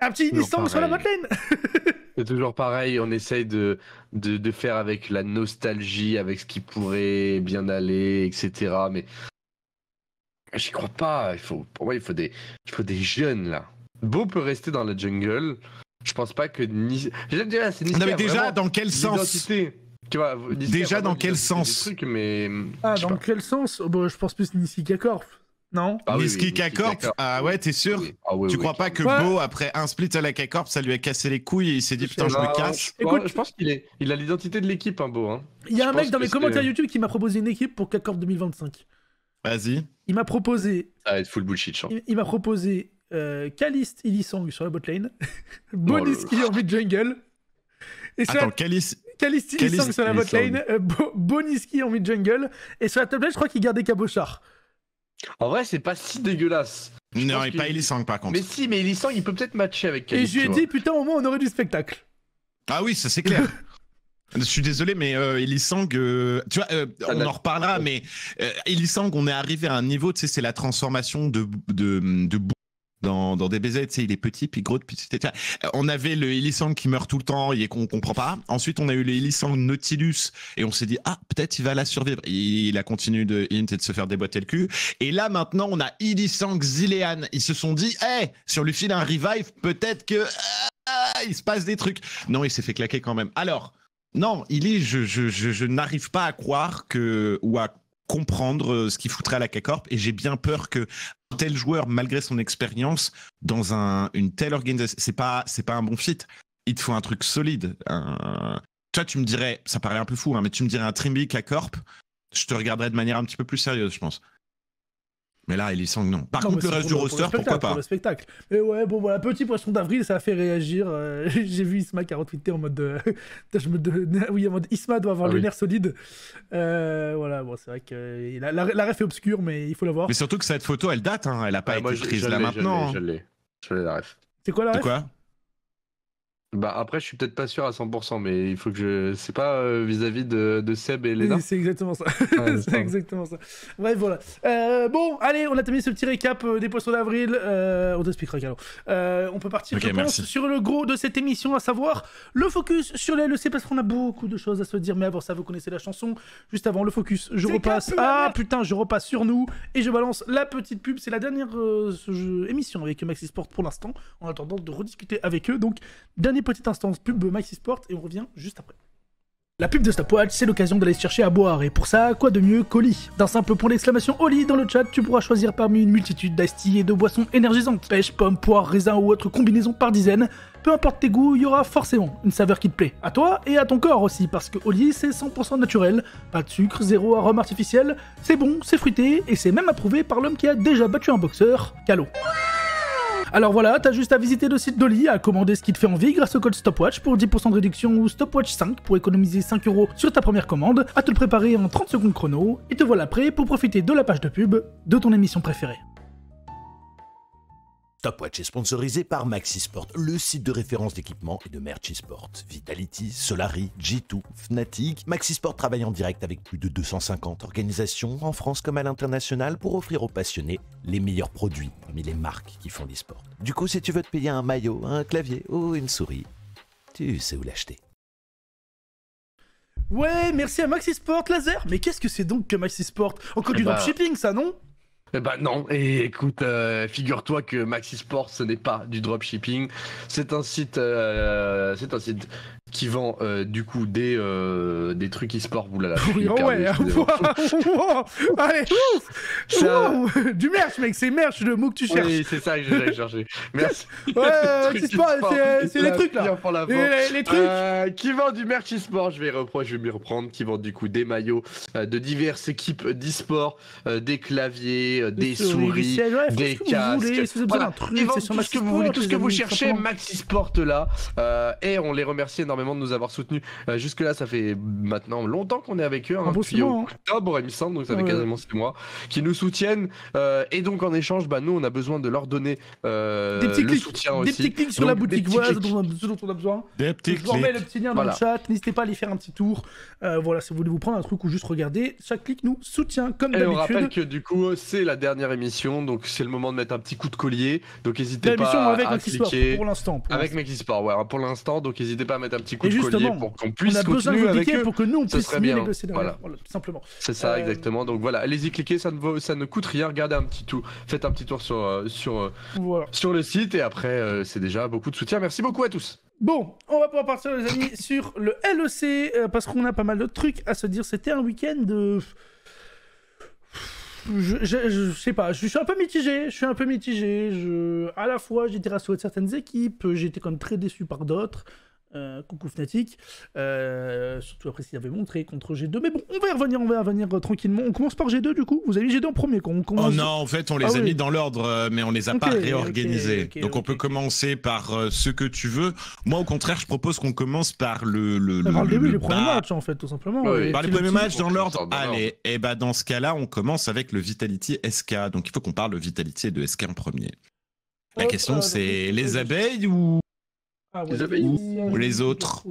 un petit Nissan sur la botlane C'est toujours pareil, on essaye de, de, faire avec la nostalgie, avec ce qui pourrait bien aller, etc. Mais j'y crois pas. Il faut, pour moi, il faut des, faut des jeunes là. Beau peut rester dans la jungle. Je pense pas que Nice... Déjà, c'est déjà, dans quel sens tu vois, Déjà, dans quel sens mais... Ah, dans quel sens oh, bah, Je pense plus Nissika Kakorf non ah, Ah ouais, t'es sûr ah Tu crois pas que Beau, après un split à la K-Corp, ça lui a cassé les couilles et il s'est dit putain, je me casse je Écoute, je pense qu'il est... il a l'identité de l'équipe, hein, Beau. Hein. Il y a un mec dans mes commentaires YouTube qui m'a proposé une équipe pour K-Corp 2025. Vas-y. Il m'a proposé. Ah être full bullshit, je hein. Il, m'a proposé euh, Kalist Illisang sur la botlane, Boniski oh en mid-jungle. Et Attends, Kalist. Illisang sur la botlane, euh, Boniski en mid-jungle. Et sur la top lane, je crois qu'il gardait Cabochard. En vrai, c'est pas si dégueulasse. non, et pas Elissang par contre. Mais si, mais Elissang il peut peut-être matcher avec Et je lui ai dit, putain, au moins, on aurait du spectacle. Ah oui, ça c'est clair. Je suis désolé, mais euh, Elisang, euh, tu vois, euh, on en reparlera, mais euh, Elissang on est arrivé à un niveau, tu sais, c'est la transformation de, de, de dans, des BZ, il est petit, puis gros, puis On avait le Elisang qui meurt tout le temps et qu'on comprend pas. Ensuite, on a eu le Elisang Nautilus et on s'est dit, ah, peut-être il va la survivre. Il, a continué de hint et de se faire déboîter le cul. Et là, maintenant, on a Elisang Zilean. Ils se sont dit, hé, sur le fil un revive, peut-être que, ah, il se passe des trucs. Non, il s'est fait claquer quand même. Alors, non, il je, n'arrive pas à croire que, ou à comprendre euh, ce qu'il foutrait à la K-Corp et j'ai bien peur que tel joueur, malgré son expérience, dans un, une telle organisation. C'est pas, c'est pas un bon fit. Il te faut un truc solide. Toi, tu me dirais, ça paraît un peu fou, hein, mais tu me dirais un Trimby à Corp, je te regarderais de manière un petit peu plus sérieuse, je pense. Mais là, il est sanglant. Par contre, le reste du roster, pourquoi pas pour le spectacle. Mais ouais, bon voilà, petit poisson d'avril, ça a fait réagir. Euh, j'ai vu Isma qui a retweeté en mode. Euh, je me Oui, en mode Isma doit avoir ah le nerf solide. Euh, voilà, bon, c'est vrai que la, la, ref est obscure, mais il faut la voir. Mais surtout que cette photo, elle date, hein. elle n'a pas été prise là maintenant. Hein. Je l'ai, je l'ai, la ref. C'est quoi la ref quoi bah après, je suis peut-être pas sûr à 100%, mais il faut que je. C'est pas euh, vis-à-vis de, Seb et Léna. C'est exactement ça. c'est exactement ça. Ouais voilà. Euh, bon, allez, on a terminé ce petit récap euh, des poissons d'avril. on t'expliquera Euh, on peut partir sur le gros de cette émission, à savoir le focus sur les LEC, parce qu'on a beaucoup de choses à se dire. Mais avant ça, vous connaissez la chanson. Juste avant le focus, je repasse. Ah putain, je repasse sur nous et je balance la petite pub. C'est la dernière émission avec Maxi Sport pour l'instant, en attendant de rediscuter avec eux. Donc, dernier petite instance pub Sport et on revient juste après. La pub de Stopwatch, c'est l'occasion d'aller se chercher à boire, et pour ça, quoi de mieux qu'Oli D'un simple point d'exclamation Oli dans le chat, tu pourras choisir parmi une multitude d'astilles et de boissons énergisantes, pêche, pomme poire, raisin ou autre combinaisons par dizaines. Peu importe tes goûts, il y aura forcément une saveur qui te plaît. À toi et à ton corps aussi, parce que Oli, c'est 100% naturel, pas de sucre, zéro arôme artificiel, c'est bon, c'est fruité, et c'est même approuvé par l'homme qui a déjà battu un boxeur, Calo. Alors voilà, t'as juste à visiter le site d'Oli, à commander ce qui te fait envie grâce au code STOPWATCH pour 10% de réduction ou STOPWATCH5 pour économiser 5 euros sur ta première commande, à te le préparer en 30 secondes chrono, et te voilà prêt pour profiter de la page de pub de ton émission préférée. Stopwatch est sponsorisé par Maxisport, le site de référence d'équipement et de merch sport. Vitality, Solari, G2, Fnatic, Maxisport travaille en direct avec plus de 250 organisations en France comme à l'international pour offrir aux passionnés les meilleurs produits parmi les marques qui font l'e-sport. Du coup, si tu veux te payer un maillot, un clavier ou une souris, tu sais où l'acheter. Ouais, merci à Maxisport Laser. Mais qu'est-ce que c'est donc que Maxisport Encore eh du bah. dropshipping, ça, non eh ben non, et écoute, euh, figure-toi que Maxi Sports, ce n'est pas du dropshipping. C'est un site, euh, c'est un site qui vend euh, du coup des, euh, des trucs e-sport. Oulala. là allez, du merch, mec, c'est merch le mot que tu cherches. Oui, c'est ça que j'allais chercher. Merci. Ouais, c'est c'est les trucs là. Les, trucs. Euh, qui vend du merch e-sport, je vais reprendre, je vais m'y reprendre. Qui vend du coup des maillots de diverses équipes d'e-sport, des claviers, des, souris, des, casques. voulez, voilà. tout ce que vous voulez, tout ce que vous cherchez, Maxi Sport là. Et on les remercie énormément de nous avoir soutenus. Euh, jusque-là, ça fait maintenant longtemps qu'on est avec eux. un hein, ah, bon depuis bon, hein. donc ça fait quasiment six mois. Qui nous soutiennent. Euh, et donc, en échange, bah, nous, on a besoin de leur donner euh, des petits le clics, des Petits clics sur la boutique, voilà dont, dont, on a besoin. Des petits le petit lien chat. N'hésitez pas à aller faire un petit tour. voilà, si vous voulez vous prendre un truc ou juste regarder, chaque clic nous soutient comme d'habitude. Et rappelle que du coup, c'est la dernière émission, donc c'est le moment de mettre un petit coup de collier. Donc, n'hésitez pas à cliquer. Pour l'instant. Avec Mexisport, ouais, pour l'instant. Donc, n'hésitez pas à mettre un et de pour qu'on puisse on a besoin de pour que nous on puisse mieux négocier derrière. Voilà. tout simplement. C'est ça euh, exactement. Donc voilà, allez-y cliquez, ça ne ça ne coûte rien. Regardez un petit tour, faites un petit tour sur euh, sur euh, sur le site et après c'est déjà beaucoup de soutien. Merci beaucoup à tous. Bon, on va pouvoir partir les amis sur le LEC parce qu'on a pas mal de trucs à se dire. C'était un week-end de je, je, sais pas, je suis un peu mitigé, je suis un peu mitigé, je... à la fois j'étais rassuré de certaines équipes, j'étais quand même très déçu par d'autres, euh, coucou Fnatic, euh, surtout après ce qu'il avait montré contre G2. Mais bon, on va y revenir, on va revenir euh, tranquillement. On commence par G2 du coup. Vous avez G2 en premier. On oh commence... Oh non, en fait, on les ah a mis dans l'ordre, mais on les a pas réorganisés. Donc on peut commencer par ce que tu veux. Moi, au contraire, je propose qu'on commence par le. le, par le début, le premiers matchs en fait, tout simplement. par les premiers matchs dans l'ordre. Allez, et eh bah ben, dans ce cas-là, on commence avec le Vitality SK. Donc il faut qu'on parle de Vitality et de SK en premier. La question, c'est les abeilles ou ah les les autres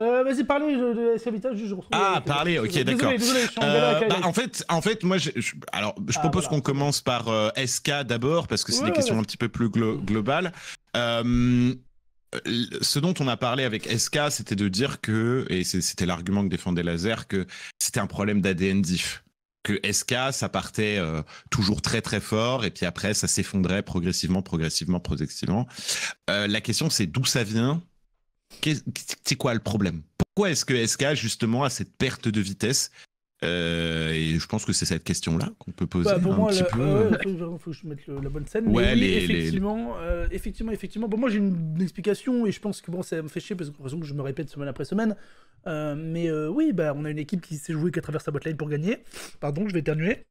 euh, Vas-y, parlez de SK je, Ah, parlez, ok, d'accord. en, euh, bah, fait, en fait, moi, je, alors, je ah, propose qu'on commence par euh, SK d'abord, parce que c'est des questions un petit peu plus globales. ce dont on a parlé avec SK, c'était de dire que, et c'était l'argument que défendait Laser, que c'était un problème d'ADN diff que SK, ça partait euh, toujours très très fort et puis après ça s'effondrait progressivement, progressivement, progressivement. Euh, la question c'est d'où ça vient C'est quoi le problème Pourquoi est-ce que SK justement a cette perte de vitesse euh, et je pense que c'est cette question-là qu'on peut poser bah, un petit peu. il faut, que je mette la bonne scène. oui, euh, effectivement, effectivement, effectivement. Bon, moi, j'ai une, explication et je pense que bon, ça me fait chier parce que, que je me répète semaine après semaine. Euh, mais oui, bah, on a une équipe qui s'est jouée qu'à travers sa boîte pour gagner. Pardon, je vais éternuer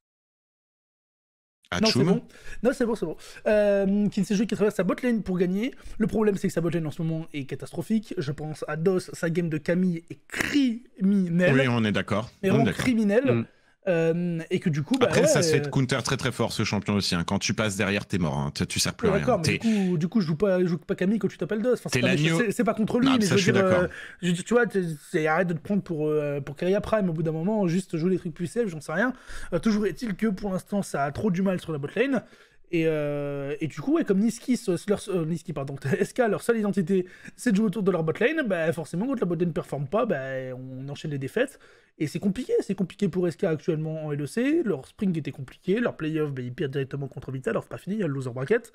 non, c'est bon. Non, c'est bon, c'est bon. Euh, joue qui traverse sa botlane pour gagner. Le problème, c'est que sa botlane en ce moment est catastrophique. Je pense à DOS, sa game de Camille est criminelle. Oui, on est d'accord. on est criminelle. Mm. Euh, et que du coup, bah après, ça se fait de counter très très fort ce champion aussi. Hein. Quand tu passes derrière, t'es mort. Hein. Tu, sers plus rien. du, coup, je joue pas, Camille quand tu t'appelles Dos. c'est pas, contre lui, mais euh, je veux dire, tu vois, arrête de te prendre pour euh, pour Prime au bout d'un moment. Juste joue des trucs plus safe, j'en sais rien. Euh, toujours est-il que pour l'instant, ça a trop du mal sur la botlane euh, et, du coup, ouais, comme Niski, leur, euh, pardon, SK, leur seule identité, c'est de jouer autour de leur botlane, bah, forcément, quand la botlane ne performe pas, bah, on enchaîne les défaites. Et c'est compliqué, c'est compliqué pour SK actuellement en LEC. Leur spring était compliqué, leur playoff, bah, ils perdent directement contre Vital, alors pas fini, il y a le loser bracket.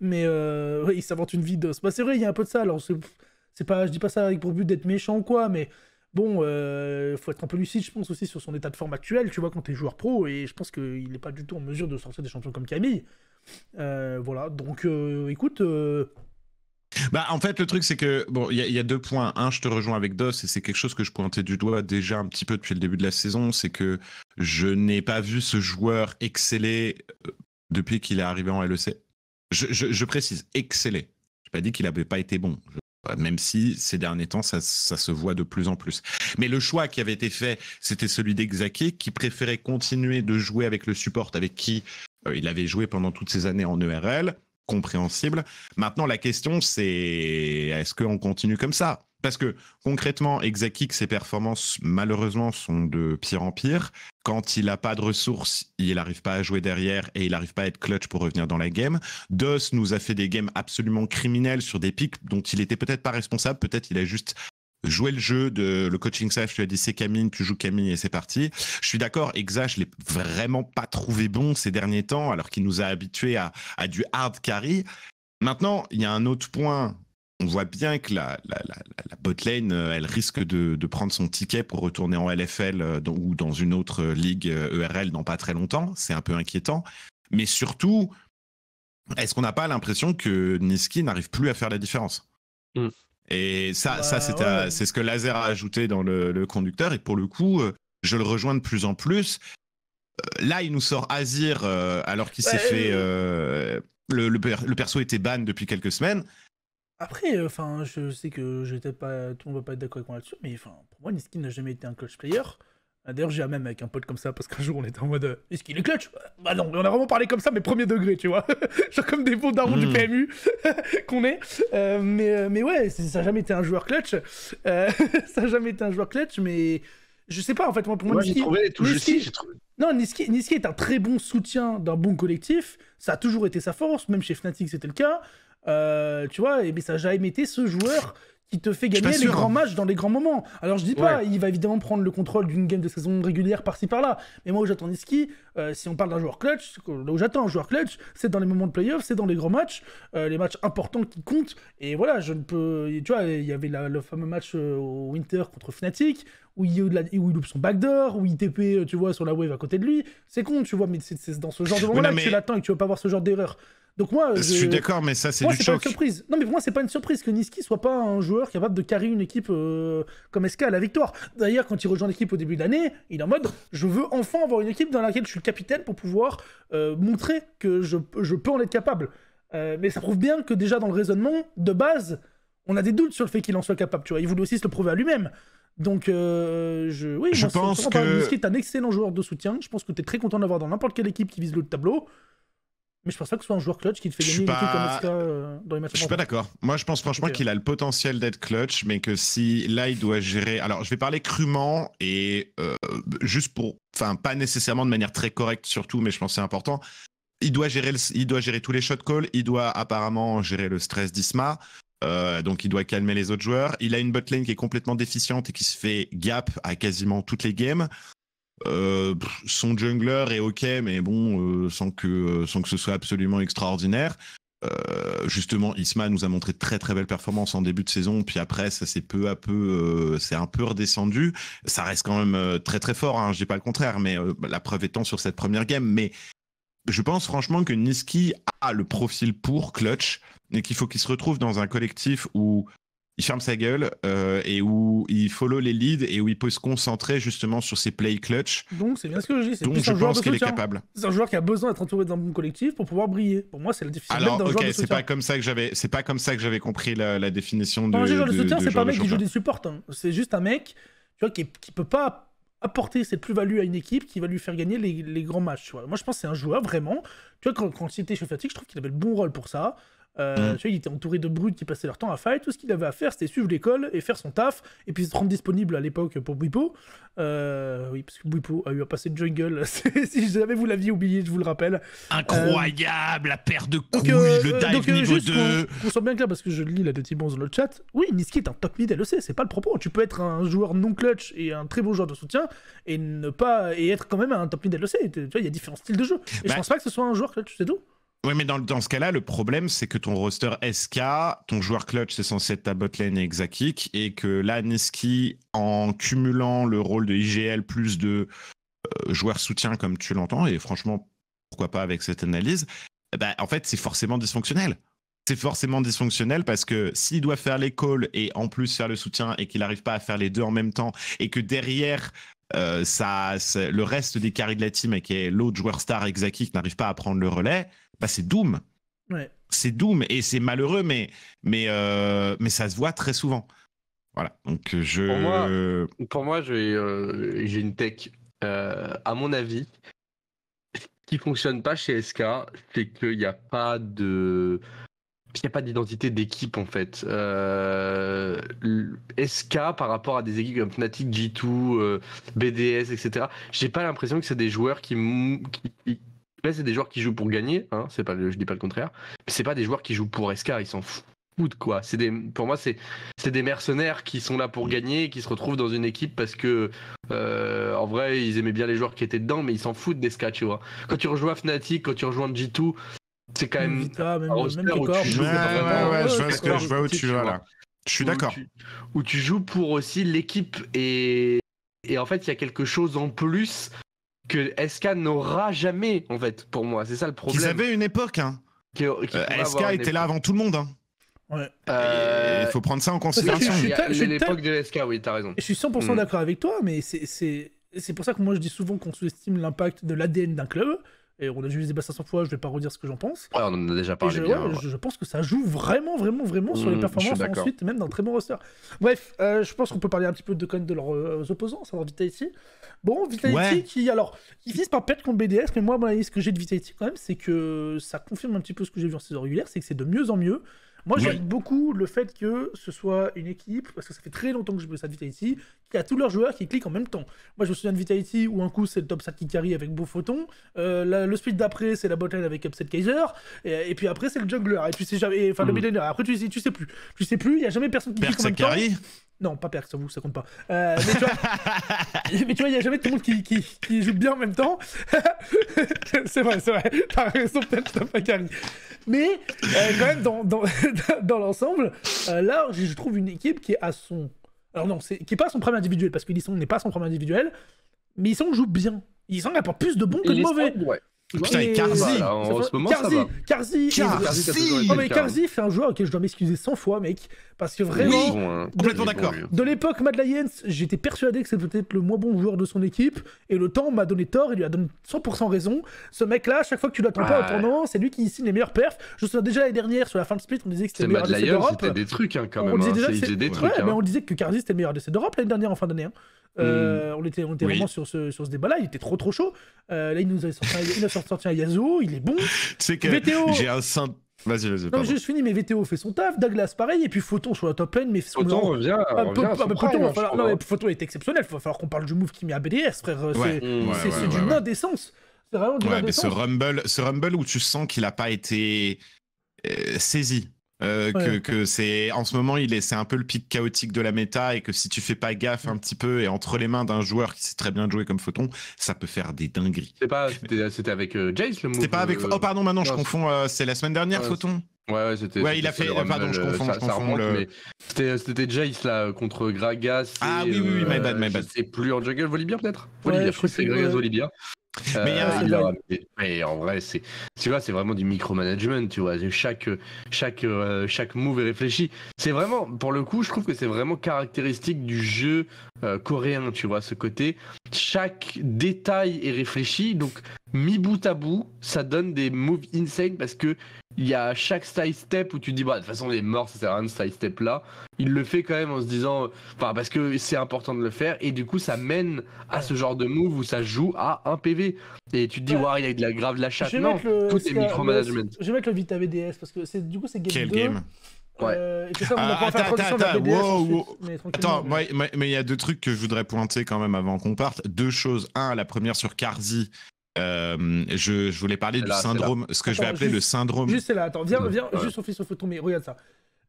Mais euh, ils s'inventent une vie d'os. Bah, c'est vrai, il y a un peu de ça, alors c'est pas, je dis pas ça avec pour but d'être méchant ou quoi, mais Bon, euh, faut être un peu lucide, je pense, aussi sur son état de forme actuel, tu vois, quand t'es joueur pro, et je pense qu'il n'est pas du tout en mesure de sortir des champions comme Camille. Euh, voilà, donc euh, écoute. Euh, bah, en fait, le truc, c'est que, bon, il y, a deux points. Un, je te rejoins avec DOS, et c'est quelque chose que je pointais du doigt déjà un petit peu depuis le début de la saison, c'est que je n'ai pas vu ce joueur exceller depuis qu'il est arrivé en LEC. Je, précise, exceller. Je n'ai pas dit qu'il n'avait pas été bon. Bah, même si ces derniers temps, ça, se voit de plus en plus. Mais le choix qui avait été fait, c'était celui d'Exake, qui préférait continuer de jouer avec le support avec qui euh, il avait joué pendant toutes ces années en ERL, compréhensible. Maintenant, la question, c'est est-ce qu'on continue comme ça Parce que concrètement, Exakik, ses performances, malheureusement, sont de pire en pire. Quand il n'a pas de ressources, il n'arrive pas à jouer derrière et il n'arrive pas à être clutch pour revenir dans la game. Dos nous a fait des games absolument criminels sur des pics dont il n'était peut-être pas responsable, peut-être il a juste jouer le jeu de le coaching safe, tu as dit c'est Camille tu joues Camille et c'est parti je suis d'accord Exa je l'ai vraiment pas trouvé bon ces derniers temps alors qu'il nous a habitués à, à, du hard carry maintenant il y a un autre point on voit bien que la, la, la, bot euh, elle risque de, de, prendre son ticket pour retourner en LFL euh, ou dans une autre euh, ligue ERL e dans pas très longtemps. C'est un peu inquiétant. Mais surtout, est-ce qu'on n'a pas l'impression que Niski n'arrive plus à faire la différence hmm. Et ça, bah ça c'est ce que Laser a ajouté dans le, conducteur. Et pour le coup, euh, je le rejoins de plus en plus. Euh, là, il nous sort Azir euh, alors qu'il s'est fait. le, le, perso était ban depuis quelques semaines. Après, enfin, je sais que pas, tout le monde va pas être d'accord avec moi là-dessus, mais pour moi, Niskin n'a jamais été un coach player. Ah, d'ailleurs, j'ai même avec un pote comme ça, parce qu'un jour, on était en mode euh, Est-ce qu'il est clutch Bah non, mais on a vraiment parlé comme ça, mais premier degré, tu vois. Genre comme des bons darons du hmm. PMU qu'on est. Euh, mais, euh, mais ouais, ça n'a jamais été un joueur clutch. ça n'a jamais été un joueur clutch, mais je sais pas, en fait, moi, pour moi, ouais, Niski, Non, Niski, est un très bon soutien d'un bon collectif. Ça a toujours été sa force, même chez Fnatic, c'était le cas. tu vois, mais ça n'a jamais été ce joueur qui te fait gagner les grands matchs dans les grands moments. Alors je dis pas, il va évidemment prendre le contrôle d'une game de saison régulière par-ci par-là. Mais moi où j'attends Niski, euh, si on parle d'un joueur clutch, là où j'attends un joueur clutch, c'est dans les moments de playoff, c'est dans les grands matchs, euh, les matchs importants qui comptent. Et voilà, je ne peux. Tu vois, il y avait le fameux match euh, au Winter contre Fnatic où il, où loupe son backdoor, où il TP, tu vois, sur la wave à côté de lui. C'est con, tu vois, mais c'est dans ce genre de moment-là que tu l'attends et que tu veux pas voir ce genre d'erreur. Donc moi, je, suis d'accord, mais ça c'est du choc. une surprise. Non, mais pour moi c'est pas une surprise que Niski soit pas un joueur capable de carrer une équipe euh, comme SK à la victoire. D'ailleurs, quand il rejoint l'équipe au début de l'année, il est en mode je veux enfin avoir une équipe dans laquelle je suis le capitaine pour pouvoir euh, montrer que je, peux en être capable. Euh, mais ça prouve bien que déjà dans le raisonnement de base, on a des doutes sur le fait qu'il en soit capable. Tu vois, il voulait aussi se le prouver à lui-même. Donc, je, oui, je pense que. Niski est un excellent joueur de soutien. Je pense que tu es très content d'avoir dans n'importe quelle équipe qui vise le tableau. Mais je pense pas que ce soit un joueur clutch qui te fait gagner pas... comme Oscar, euh, dans les matchs. Je suis pas d'accord. Moi, je pense franchement qu'il a le potentiel d'être clutch, mais que si là, il doit gérer. Alors, je vais parler crûment et euh, juste pour, enfin, pas nécessairement de manière très correcte surtout, mais je pense c'est important. Il doit gérer, il doit gérer tous les shot calls. Il doit apparemment gérer le stress d'Isma. Euh, donc il doit calmer les autres joueurs. Il a une botlane qui est complètement déficiente et qui se fait gap à quasiment toutes les games. Euh, son jungler est ok, mais bon, euh, sans, que, euh, sans que ce soit absolument extraordinaire. justement, Isma nous a montré très très belle performance en début de saison, puis après ça s'est peu à peu, c'est un peu redescendu. Ça reste quand même très très fort, hein, je dis pas le contraire, mais bah, la preuve étant sur cette première game. Mais je pense franchement que Niski a le profil pour clutch, et qu'il faut qu'il se retrouve dans un collectif où il ferme sa gueule euh, et où il follow les leads et où il peut se concentrer justement sur ses play clutch. Donc c'est bien ce que je dis. Donc je pense qu'il est capable. C'est un joueur qui a besoin d'être entouré d'un bon collectif pour pouvoir briller. Pour moi, c'est la définition Alors, ok, c'est pas comme ça que j'avais, c'est pas comme ça que j'avais compris la, définition de. Un joueur de soutien, c'est pas un mec qui joue des supports. Hein. C'est juste un mec, qui, peut pas apporter cette plus-value à une équipe qui va lui faire gagner les, grands matchs. Moi, je pense que c'est un joueur vraiment. Tu vois, quand, quand il était chez Fatigue, je trouve qu'il avait le bon rôle pour ça. Euh, mm. il était entouré de brutes qui passaient leur temps à fight. Tout ce qu'il avait à faire, c'était suivre l'école et faire son taf, et puis se rendre disponible à l'époque pour Bwipo. Euh, oui, parce que Bwipo a eu à passer jungle. si jamais vous l'aviez oublié, je vous le rappelle. Incroyable, la paire de couilles, euh, le dive donc, niveau 2. Qu'on bien clair, parce que je lis la de Tibon dans le chat. Oui, Niski est un top mid LEC, c'est pas le propos. Tu peux être un joueur non clutch et un très bon joueur de soutien et ne pas et être quand même un top mid LEC. Tu vois, il y a différents styles de jeu. Et je bah pense pas que ce soit un joueur clutch, c'est tout. Oui, mais dans, dans ce cas-là, le problème, c'est que ton roster SK, ton joueur clutch, c'est censé être ta botlane et Exakik, et que là, Niski, en cumulant le rôle de IGL plus de euh, joueur soutien, comme tu l'entends, et franchement, pourquoi pas avec cette analyse, bah, en fait, c'est forcément dysfonctionnel. C'est forcément dysfonctionnel parce que s'il doit faire les calls et en plus faire le soutien et qu'il n'arrive pas à faire les deux en même temps et que derrière euh, ça, le reste des carrés de la team, qui est l'autre joueur star Exaki qui n'arrive pas à prendre le relais, bah c'est Doom. C'est Doom et c'est malheureux, mais, mais, euh, mais ça se voit très souvent. Voilà. Donc je. Pour moi, pour moi euh, j'ai une tech. à mon avis, qui fonctionne pas chez SK, c'est qu'il n'y a pas de il n'y a pas d'identité d'équipe en fait. Euh, SK par rapport à des équipes comme Fnatic, G2, BDS, etc. J'ai pas l'impression que c'est des joueurs qui, des joueurs qui jouent pour gagner. Hein. c'est pas, je dis pas le contraire. Mais c'est pas des joueurs qui jouent pour SK. Ils s'en foutent quoi. C'est des, pour moi c'est, c'est des mercenaires qui sont là pour gagner et qui se retrouvent dans une équipe parce que euh, en vrai ils aimaient bien les joueurs qui étaient dedans, mais ils s'en foutent des SK, tu vois. Quand tu rejoins Fnatic, quand tu rejoins G2, c'est quand même. je vois, où tu vas là. Je suis d'accord. Où tu joues pour aussi l'équipe et. Et en fait, il y a quelque chose en plus que SK n'aura jamais, en fait, pour moi. C'est ça le problème. Ils avaient une époque, hein. Euh, SK euh, était là avant tout le monde, hein. Ouais. Euh, il faut prendre ça en considération. C'est l'époque de SK, oui, t'as raison. Je suis 100% mm. d'accord avec toi, mais c'est pour ça que moi je dis souvent qu'on sous-estime l'impact de l'ADN d'un club. Et on a déjà vu débats 500 fois, je vais pas redire ce que j'en pense. on en a déjà parlé. Je, bien, Je, pense que ça joue vraiment, vraiment, vraiment sur les mmh, performances ensuite, même d'un très bon roster. Bref, euh, je pense qu'on peut parler un petit peu de, quand de leurs euh, opposants opposants, savoir Vitality. Bon, Vitality qui, alors, ils finissent par perdre contre BDS, mais moi, mon ce que j'ai de Vitality quand même, c'est que ça confirme un petit peu ce que j'ai vu en saison régulière, c'est que c'est de mieux en mieux. Moi, j'aime beaucoup le fait que ce soit une équipe, parce que ça fait très longtemps que je me ça de Vitality, il y a tous leurs joueurs qui cliquent en même temps. Moi, je me souviens de Vitality où un coup c'est le top 5 qui carry avec Beau Photon, euh, le split d'après c'est la botlane avec Upset Kaiser, et, puis après c'est le jungler, et puis c'est jamais, enfin le hmm. midlaner. après tu sais, tu sais plus, tu sais plus, il n'y a jamais personne qui Perk clique en même carry. temps. Non, pas Perk, ça vous, ça compte pas. Euh, mais tu vois, il n'y a jamais tout le monde qui, qui, joue bien en même temps. c'est vrai, c'est vrai. T'as raison, peut-être, t'as pas carry Mais euh, quand même, dans, dans, dans l'ensemble, euh, là, je trouve une équipe qui est à son alors non, c'est qui n'est pas son problème individuel, parce sont n'est pas son problème individuel, mais s'en joue bien. s'en pas plus de bons que de mauvais. Putain, Karzy en ce moment, mais fait un joueur auquel hein, je dois m'excuser 100 fois, mec, parce que vraiment... complètement d'accord. De l'époque Mad Lions, j'étais persuadé que c'était peut-être le moins bon joueur de son équipe, et le temps m'a donné tort, il lui a donné 100% raison. Ce mec-là, chaque fois que tu l'attends pas au tournant, c'est lui qui signe les meilleurs perfs. Je sais déjà l'année dernière, sur la fin de split, on disait que c'était le meilleur des d'Europe. c'était des trucs, hein, quand même. Hein. On disait déjà que Karzy c'était le meilleur décès d'Europe l'année dernière, en fin d'année. Euh, mm. On était, on était vraiment sur ce, sur ce débat-là. Il était trop trop chaud. Euh, là, il nous a sorti, il a sorti un Yazo. Il est bon. C'est que VTO... j'ai un saint. Vas-y, vas-y. Non, juste fini, mais VTO fait son taf, Douglas pareil, et puis Photon sur la top lane. Ah, ah, mais Photon revient. Photon est exceptionnel. Il va falloir qu'on parle du move qui met à BDS, frère. Euh, c'est du mm. ouais, d'essence. indécence. C'est vraiment du d'une mais Ce Rumble, ce Rumble où tu sens qu'il a pas été saisi euh, que, c'est en ce moment il est c'est un peu le pic chaotique de la méta et que si tu fais pas gaffe un petit peu et entre les mains d'un joueur qui sait très bien jouer comme photon ça peut faire des dingueries c'était pas c'était avec euh, Jace le move c'était pas avec euh, oh pardon maintenant je confonds c'est la semaine dernière photon Ouais, ouais, c'était. Ouais, il a fait. Pardon, je confonds. confonds C'était Jace là contre Gragas. Ah oui, oui, oui, my bad, C'est plus en jungle Volibia peut-être. Ouais, je c'est Gragas Volibia euh, Mais, en vrai, c'est tu vois, c'est vraiment du micromanagement, tu vois. Chaque chaque euh, chaque move est réfléchi. C'est vraiment pour le coup, je trouve que c'est vraiment caractéristique du jeu euh, coréen, tu vois, ce côté. Chaque détail est réfléchi, donc mi bout à bout, ça donne des moves insane parce que il y a chaque style step où tu dis bah de toute façon il est mort, ça sert à rien de side step là. Il le fait quand même en se disant enfin parce que c'est important de le faire et du coup ça mène à ce genre de move où ça joue à un PV et tu te dis ouais, il y a de la grave de la chatte. Non, tout est, Je vais mettre le Vita VDS parce que c'est du coup c'est game Quel 2. game euh, ah, attends, Mais il y a deux trucs que je voudrais pointer quand même avant qu'on parte. Deux choses. Un, la première sur Cardi euh, je, voulais parler du syndrome, ce que je vais appeler le syndrome. Juste là, attends, viens, viens, juste on fait son photo, mais regarde ça.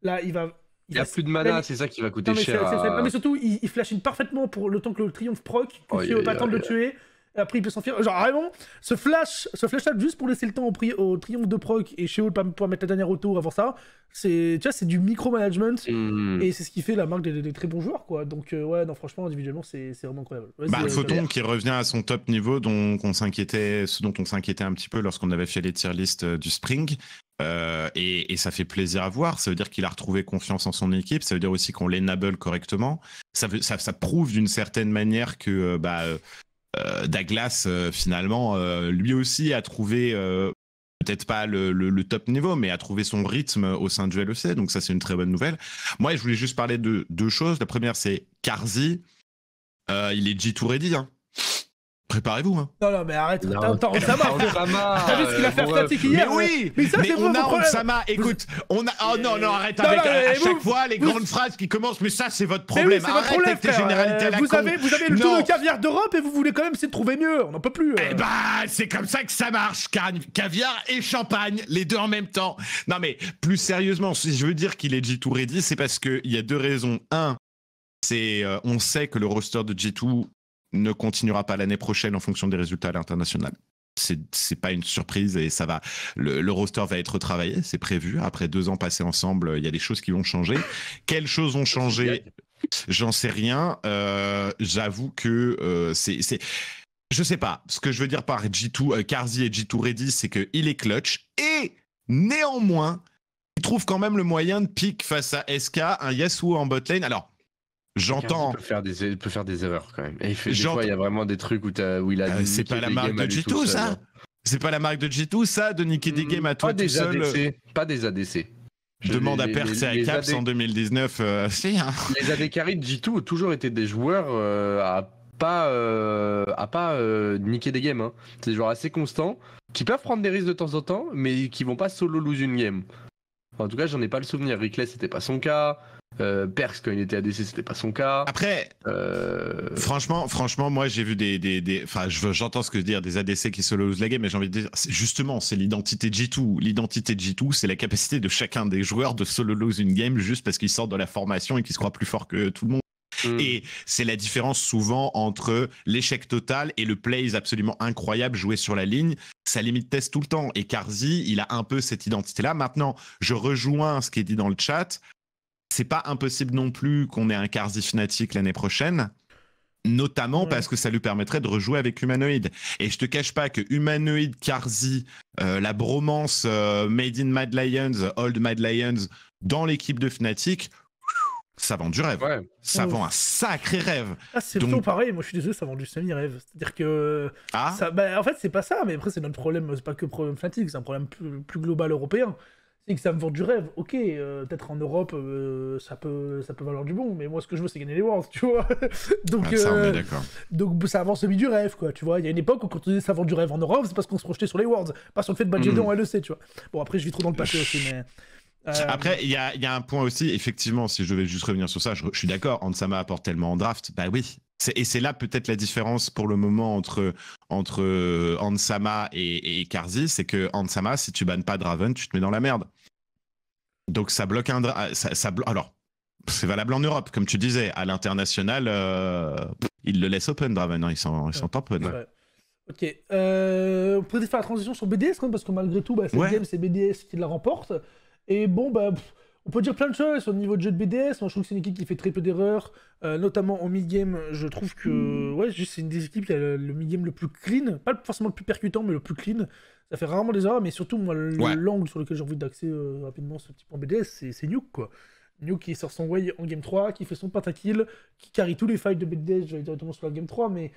Là, il va. Il n'y a, plus de mana, c'est ça qui va coûter cher. Non, mais surtout, il, il, parfaitement pour le temps que le triomphe proc, que oh, tu yeah, pas attendre de tuer. Après, il peut s'enfuir. Genre, vraiment, ce flash, ce flash juste pour laisser le temps au, au triomphe de proc et chez eux pour mettre la dernière auto avant ça, c'est, tu vois, c'est du micro-management. Hmm. Et c'est ce qui fait la marque des, très bons joueurs, quoi. Donc, euh, ouais, non, franchement, individuellement, c'est vraiment incroyable. Ouais, bah, euh, Photon qui revient à son top niveau, dont on s'inquiétait, ce dont on s'inquiétait un petit peu lorsqu'on avait fait les tier list euh, du Spring. et, ça fait plaisir à voir. Ça veut dire qu'il a retrouvé confiance en son équipe. Ça veut dire aussi qu'on l'enable correctement. Ça, ça, ça, prouve d'une certaine manière que bah, euh, Douglas, euh, finalement, euh, lui aussi a trouvé peut-être pas le, top niveau, mais a trouvé son rythme au sein du LEC. Donc ça, c'est une très bonne nouvelle. Moi, je voulais juste parler de deux choses. La première, c'est Karzi. il est G2 ready. Hein. Préparez-vous, hein. Non, non, mais arrête. s'en va T'as vu ce qu'il a fait statique euh, hier. Mais oui. Mais ça, c'est On a Osama. Écoute, on a. Oh non, non, arrête avec à chaque fois les grandes phrases qui commencent. Mais ça, c'est votre problème. Arrête avec tes Vous avez, vous avez le tout de caviar d'Europe et vous voulez quand même essayer trouver mieux. On n'en peut plus. Eh bah, c'est comme ça que ça marche. Caviar et champagne, les deux en même temps. Non, mais plus sérieusement, si je veux dire qu'il est G2 ready, c'est parce qu'il y a deux raisons. Un, c'est euh, on sait que le roster de G2 ne continuera pas l'année prochaine en fonction des résultats à l'international c'est pas une surprise et ça va. Le, roster va être travaillé, c'est prévu. Après deux ans passés ensemble, il y a des choses qui vont changer. Quelles choses ont changé J'en sais rien. Euh, j'avoue que euh, c'est. Je sais pas. Ce que je veux dire par G2, euh, et G2 Reddy, c'est qu'il est clutch et néanmoins, il trouve quand même le moyen de pique face à SK, un Yasuo en botlane. Alors J'entends. Il peut faire des, peut faire des erreurs quand même. Et il fait, des fois, il y a vraiment des trucs où, il a. Euh, hein. c'est pas la marque de G2, ça C'est pas la marque de G2, ça, de niquer des mm, games à toi tout seul. Euh. pas des ADC. Je demande à Perse et à Caps en 2019. Euh, assez hein. Les ADC de G2 ont toujours été des joueurs à pas, à pas niquer des games. Hein. C'est des joueurs assez constants qui peuvent prendre des risques de temps en temps, mais qui vont pas solo lose une game. en tout cas, j'en ai pas le souvenir. Rickless, c'était pas son cas. Euh, Perce quand il était ADC, c'était pas son cas. Après, euh, franchement, franchement, moi j'ai vu des. des, enfin, j'entends ce que je dire, des ADC qui se lose la game, mais j'ai envie de dire, justement, c'est l'identité G2. L'identité G2, c'est la capacité de chacun des joueurs de solo lose une game juste parce qu'ils sortent de la formation et qu'ils se croient plus forts que tout le monde. Mm. Et c'est la différence souvent entre l'échec total et le plays absolument incroyable joué sur la ligne. Ça limite test tout le temps. Et Karzi, il a un peu cette identité-là. Maintenant, je rejoins ce qui est dit dans le chat c'est pas impossible non plus qu'on ait un Carzy Fnatic l'année prochaine, notamment parce que ça lui permettrait de rejouer avec Humanoid. Et je te cache pas que Humanoid, Carzy, euh, la bromance euh, Made in Mad Lions, Old Mad Lions dans l'équipe de Fnatic, ça vend du rêve. Ça vend un sacré rêve. Ah, c'est pareil, moi je suis désolé, ça vend du semi-rêve. C'est-à-dire que. Ah. Bah, en fait, c'est pas ça, mais après, c'est notre problème, c'est pas que problème Fnatic, c'est un problème plus global européen. Et que ça me vend du rêve. Ok, euh, peut-être en Europe, euh, ça, peut, ça peut valoir du bon, mais moi, ce que je veux, c'est gagner les Worlds, tu vois. donc, ah, euh, bah, ça, avance au donc, du rêve, quoi, tu vois. Il y a une époque où quand on disait ça vend du rêve en Europe, c'est parce qu'on se projetait sur les Worlds, pas sur le fait de battre mmh. dans LEC, tu vois. Bon, après, je vis trop dans le passé aussi, mais. Après, il y a, y a, un point aussi, effectivement, si je devais juste revenir sur ça, je, suis d'accord, Ansama apporte tellement en draft, bah oui. Et c'est là peut-être la différence pour le moment entre entre euh, Ansama et, et Karzi, c'est que Ansama, si tu bannes pas Draven, tu te mets dans la merde. Donc ça bloque un... Euh, ça, Alors, c'est valable en Europe, comme tu disais. À l'international, euh, ils il le laisse open, Draven. Hein. ils s'en ils s'en Ouais. Ok. Euh, on faire la transition sur BDS, quand même, parce que malgré tout, bah, c'est BDS qui la remporte. Et bon, bah, on peut dire plein de choses le niveau de jeu de BDS. Moi, je trouve que c'est une équipe qui fait très peu d'erreurs, euh, notamment en mid-game. Je trouve que ouais, c'est une des équipes qui a le, mid-game le plus clean. Pas forcément le plus percutant, mais le plus clean. Ça fait rarement des erreurs, mais surtout, moi, l'angle sur lequel j'ai envie d'axer euh, rapidement ce petit point BDS, c'est Nuke, quoi. Nuke qui sort son way en game 3, qui fait son pentakill, qui carry tous les fights de BDS, directement sur la game 3, mais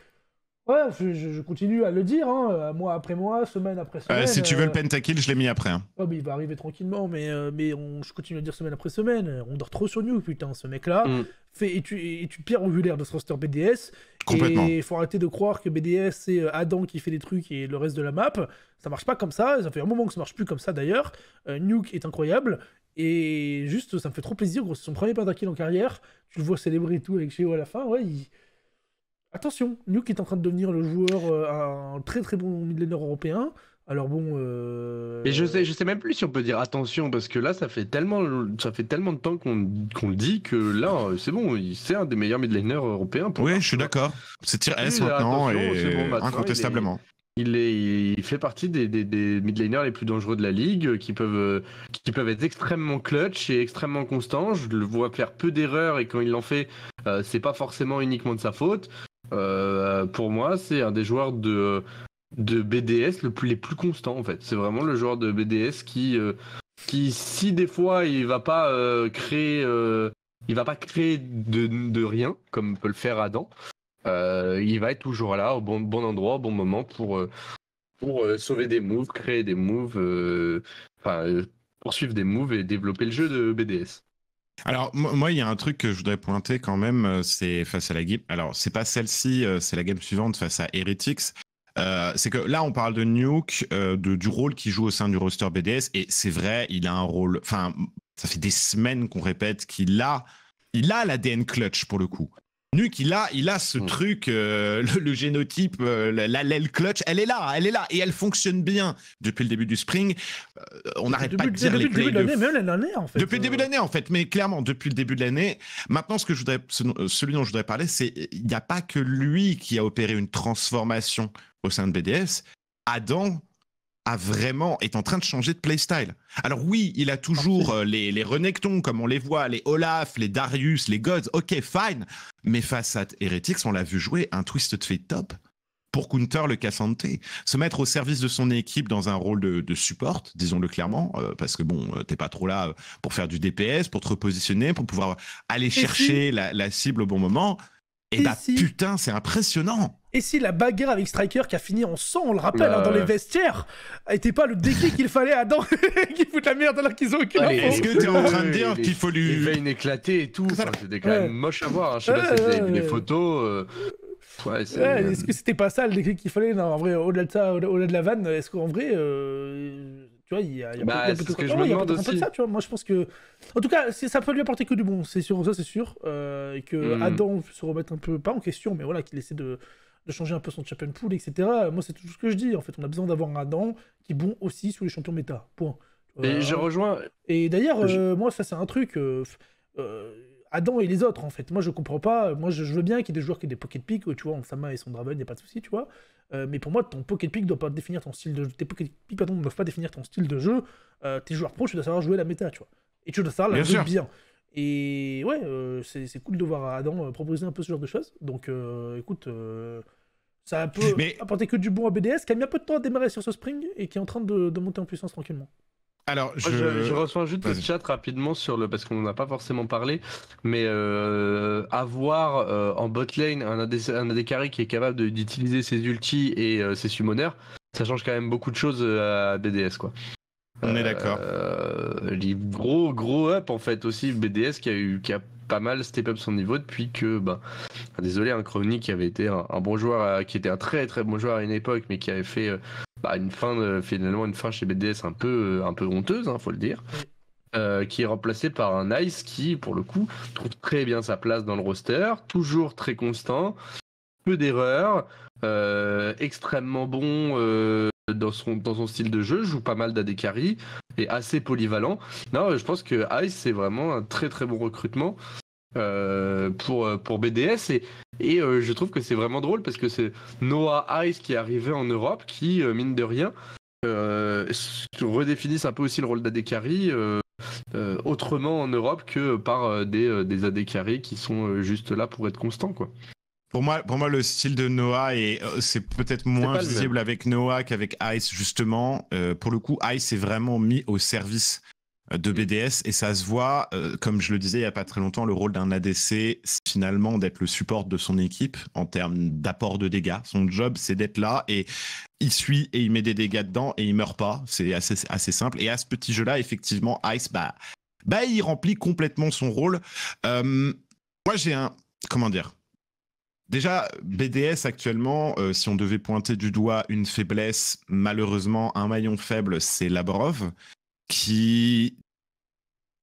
Ouais, je, continue à le dire, hein, euh, mois après mois, semaine après euh, semaine. si tu veux le euh, pentakill, je l'ai mis après. Hein. il va arriver tranquillement, mais, mais je continue à le dire semaine après semaine. On dort trop sur nous, putain, ce mec-là. Mm. Fait, et tu, et une pierre angulaire de ce roster BDS. Complètement. il faut arrêter de croire que BDS, c'est Adam qui fait des trucs et le reste de la map. Ça marche pas comme ça. Ça fait un moment que ça marche plus comme ça d'ailleurs. Nuke est incroyable. Et juste, ça me fait trop plaisir. c'est son premier pentakill en carrière. Tu le vois célébrer tout avec Géo à la fin. Ouais, il Attention, Nuke est en train de devenir le joueur, euh, un très très bon midlaner européen. Alors bon. Euh... je sais, je sais même plus si on peut dire attention parce que là, ça fait tellement, ça fait tellement de temps qu'on le dit que là, euh, c'est bon, c'est un des meilleurs midlaners européens. Pour oui, je suis d'accord. C'est tir S maintenant et hein, incontestablement. Il est... Il, fait partie des, des, des midlaners les plus dangereux de la ligue, qui peuvent, euh, qui peuvent être extrêmement clutch et extrêmement constants. Je le vois faire peu d'erreurs et quand il en fait, c'est pas forcément uniquement de sa faute. Euh, pour moi, c'est un des joueurs de, de BDS le plus, les plus constants en fait. C'est vraiment le joueur de BDS qui, euh, qui si des fois il va pas euh, créer, il va pas créer de, de, rien comme peut le faire Adam, il va être toujours là au bon, bon endroit, au bon moment pour, pour sauver des moves, créer des moves, enfin poursuivre des moves et développer le jeu de BDS. Alors, moi, il y a un truc que je voudrais pointer quand même, euh, c'est face à la game. Alors, c'est pas celle-ci, euh, c'est la game suivante face à Heretics. Euh, c'est que là, on parle de Nuke, de, du rôle qu'il joue au sein du roster BDS, et c'est vrai, il a un rôle. Enfin, ça fait des semaines qu'on répète qu'il a, il a l'ADN clutch pour le coup. Nuke, il a, il a ce mm. truc, euh, le, génotype, euh, l'allèle clutch, elle est là, elle est là, et elle fonctionne bien depuis le début du spring. Euh, on n'arrête pas de dire depuis le début de l'année, même l'année en fait. Depuis le début de l'année en fait, mais clairement depuis le début de l'année. Maintenant, ce que je voudrais, celui dont je voudrais parler, c'est il n'y a pas que lui qui a opéré une transformation au sein de BDS. Adam a vraiment est en train de changer de playstyle. Alors oui, il a toujours euh, les, les comme on les voit, les Olaf, les Darius, les Gods, ok, fine. Mais face à Heretics, on l'a vu jouer un de fait top pour counter le Cassante. Se mettre au service de son équipe dans un rôle de, support, disons-le clairement, euh, parce que bon, euh, t'es pas trop là pour faire du DPS, pour te repositionner, pour pouvoir aller chercher la, cible au bon moment. Eh et, bah putain, c'est impressionnant et si la bagarre avec Striker qui a fini en sang, on le rappelle, bah hein, dans les vestiaires, n'était pas le déclic qu'il fallait à Adam qui fout de la merde alors qu'ils ont aucune Est-ce que t'es en train de dire qu'il faut lui. Les une éclatée et tout, c'était quand même moche à voir. Hein. Je sais pas si t'avais vu les photos. Euh. Ouais, Est-ce que c'était pas ça le déclic qu'il fallait Non, en vrai, au-delà de ça, au-delà de la vanne, est-ce qu'en vrai, euh, tu vois, il y a, y a bah, peu de... de ça, tu vois. Moi, je pense que, en tout cas, ça peut lui apporter que du bon, c'est sûr, ça c'est sûr, euh, et que hmm. Adam se remette un peu pas en question, mais voilà, qu'il essaie de de changer un peu son champion pool, etc. Moi, c'est tout ce que je dis. En fait, on a besoin d'avoir un Adam qui est bon aussi sous les champions méta. Point. et je rejoins. Et d'ailleurs, euh, moi, ça, c'est un truc. Euh, euh, Adam et les autres, en fait. Moi, je comprends pas. Moi, je, veux bien qu'il y ait des joueurs qui aient des pocket picks, tu vois, en Sama et son draven, il n'y a pas de souci, tu vois. mais pour moi, ton pocket pick doit pas définir ton style de jeu. Tes pocket pick pardon, ne doivent pas définir ton style de jeu. tes joueurs proches tu dois savoir jouer la méta, tu vois. Et tu dois savoir la bien jouer bien. Et ouais, euh, c'est cool de voir Adam euh, proposer un peu ce genre de choses. Donc euh, écoute, ça peut apporter que du bon à BDS, qui a mis un peu de temps à démarrer sur ce spring et qui est en train de, de monter en puissance tranquillement. Alors, je... reçois juste le chat rapidement sur le parce qu'on n'a pas forcément parlé, mais avoir en bot lane un, AD, un qui est capable d'utiliser ses ultis et ses summoners, ça change quand même beaucoup de choses à BDS quoi. On est d'accord. Euh, les gros gros up en fait aussi BDS qui a eu qui a pas mal step up son niveau depuis que, bah, désolé, un hein, chronique qui avait été un, bon joueur, euh, qui était un très très bon joueur à une époque, mais qui avait fait euh, bah, une fin finalement une fin chez BDS un peu un peu honteuse, hein, faut le dire. Euh, qui est remplacé par un Ice qui, pour le coup, trouve très bien sa place dans le roster, toujours très constant, peu d'erreurs, euh, extrêmement bon euh, dans son, style de jeu, joue pas mal d'Adekari, et assez polyvalent. Non, je pense que Ice, c'est vraiment un très très bon recrutement. Euh, pour, euh, pour BDS et, euh, je trouve que c'est vraiment drôle parce que c'est Noah Ice qui est arrivé en Europe qui mine de rien redéfinissent un peu aussi le rôle d'Adekari autrement en Europe que par des, des qui sont juste là pour être constants quoi. Pour moi, pour moi, le style de Noah est, euh, c'est peut-être moins visible avec Noah qu'avec Ice justement. Euh, pour le coup, Ice est vraiment mis au service euh, de mm. BDS et ça se voit, comme je le disais il y a pas très longtemps, le rôle d'un ADC finalement d'être le support de son équipe en termes d'apport de dégâts. Son job c'est d'être là et il suit et il met des dégâts dedans et il meurt pas. C'est assez, assez simple. Et à ce petit jeu là, effectivement, Ice bah bah il remplit complètement son rôle. moi j'ai un comment dire Déjà, BDS actuellement, euh, si on devait pointer du doigt une faiblesse, malheureusement, un maillon faible, c'est Labrov, qui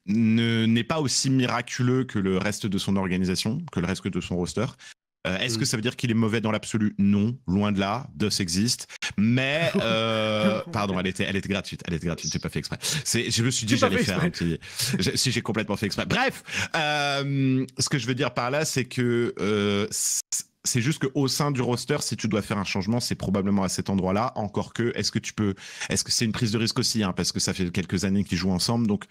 n'est pas aussi miraculeux que le reste de son organisation, que le reste de son roster. Euh, est-ce mm. que ça veut dire qu'il est mauvais dans l'absolu Non, loin de là. DOS existe. Mais, euh, pardon, elle était, elle était gratuite. Elle était gratuite, j'ai pas fait exprès. Je me suis dit, j'allais faire un petit. si j'ai complètement fait exprès. Bref, euh, ce que je veux dire par là, c'est que. C'est juste qu'au sein du roster, si tu dois faire un changement, c'est probablement à cet endroit-là. Encore que, est-ce que tu peux, est-ce que c'est une prise de risque aussi, hein, parce que ça fait quelques années qu'ils jouent ensemble, donc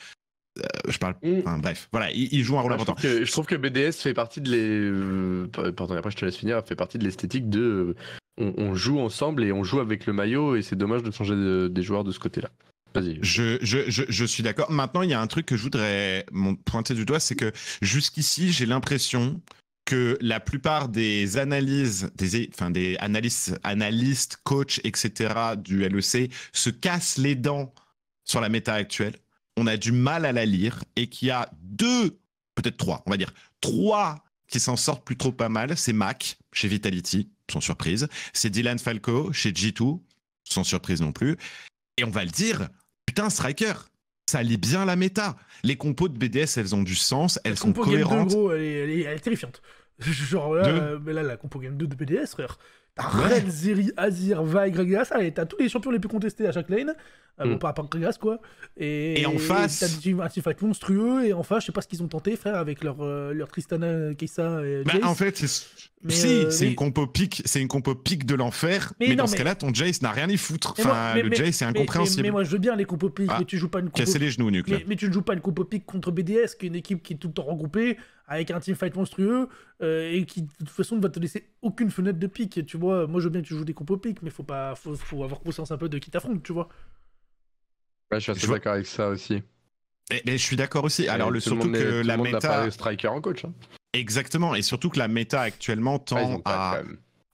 euh, je parle. Mm. bref, voilà, il, joue un rôle ah, important. Je trouve, que, BDS fait partie de les. Euh, pardon, après je te laisse finir. Fait partie de l'esthétique de. Euh, on, joue ensemble et on joue avec le maillot et c'est dommage de changer des joueurs de ce côté-là. Vas-y. Je, je, je, je, suis d'accord. Maintenant, il y a un truc que je voudrais pointer du doigt, c'est que jusqu'ici, j'ai l'impression que la plupart des analyses, des, enfin, des analystes, analystes, coachs, etc. du LEC se cassent les dents sur la méta actuelle on a du mal à la lire et qu'il y a deux, peut-être trois, on va dire trois qui s'en sortent plutôt pas mal. C'est Mac chez Vitality, sans surprise. C'est Dylan Falco chez G2, sans surprise non plus. Et on va le dire, putain, Striker, ça lit bien la méta. Les compos de BDS, elles ont du sens, elles sont compo cohérentes. Game 2, gros, elle, est, terrifiante. Genre là, euh, mais là, la compo game 2 de BDS, frère. Red, Ziri, Azir, Vayne, Gregas. Allez, t'as tous les champions les plus contestés à chaque lane. Euh, mm. Bon, pas, Gregas, quoi. Et, et en face. T'as un artefact monstrueux. Et en face, je sais pas ce qu'ils ont tenté, frère, avec leur, euh, leur Tristana, Kai'Sa et bah, Jace. en fait, si, euh, c'est une compo pique, c'est une compo de l'enfer. Mais, dans ce cas-là, ton Jace n'a rien à y foutre. Enfin, le Jace est incompréhensible. Mais, moi, je veux bien les compo piques, ah, mais tu joues pas une compo. Casser les genoux, mais, tu ne joues pas une compo pique contre BDS, qui est une équipe qui est tout le temps regroupée avec un fight monstrueux euh, et qui de toute façon ne va te laisser aucune fenêtre de pique. Tu vois, moi je veux bien que tu joues des au pique, mais faut pas, faut, avoir conscience un peu de qui t'affronte, tu vois. je suis assez d'accord avec ça aussi. Et, je suis d'accord aussi. Alors, le, surtout que la méta. striker en coach. Hein. Exactement. Et surtout que la méta actuellement tend à.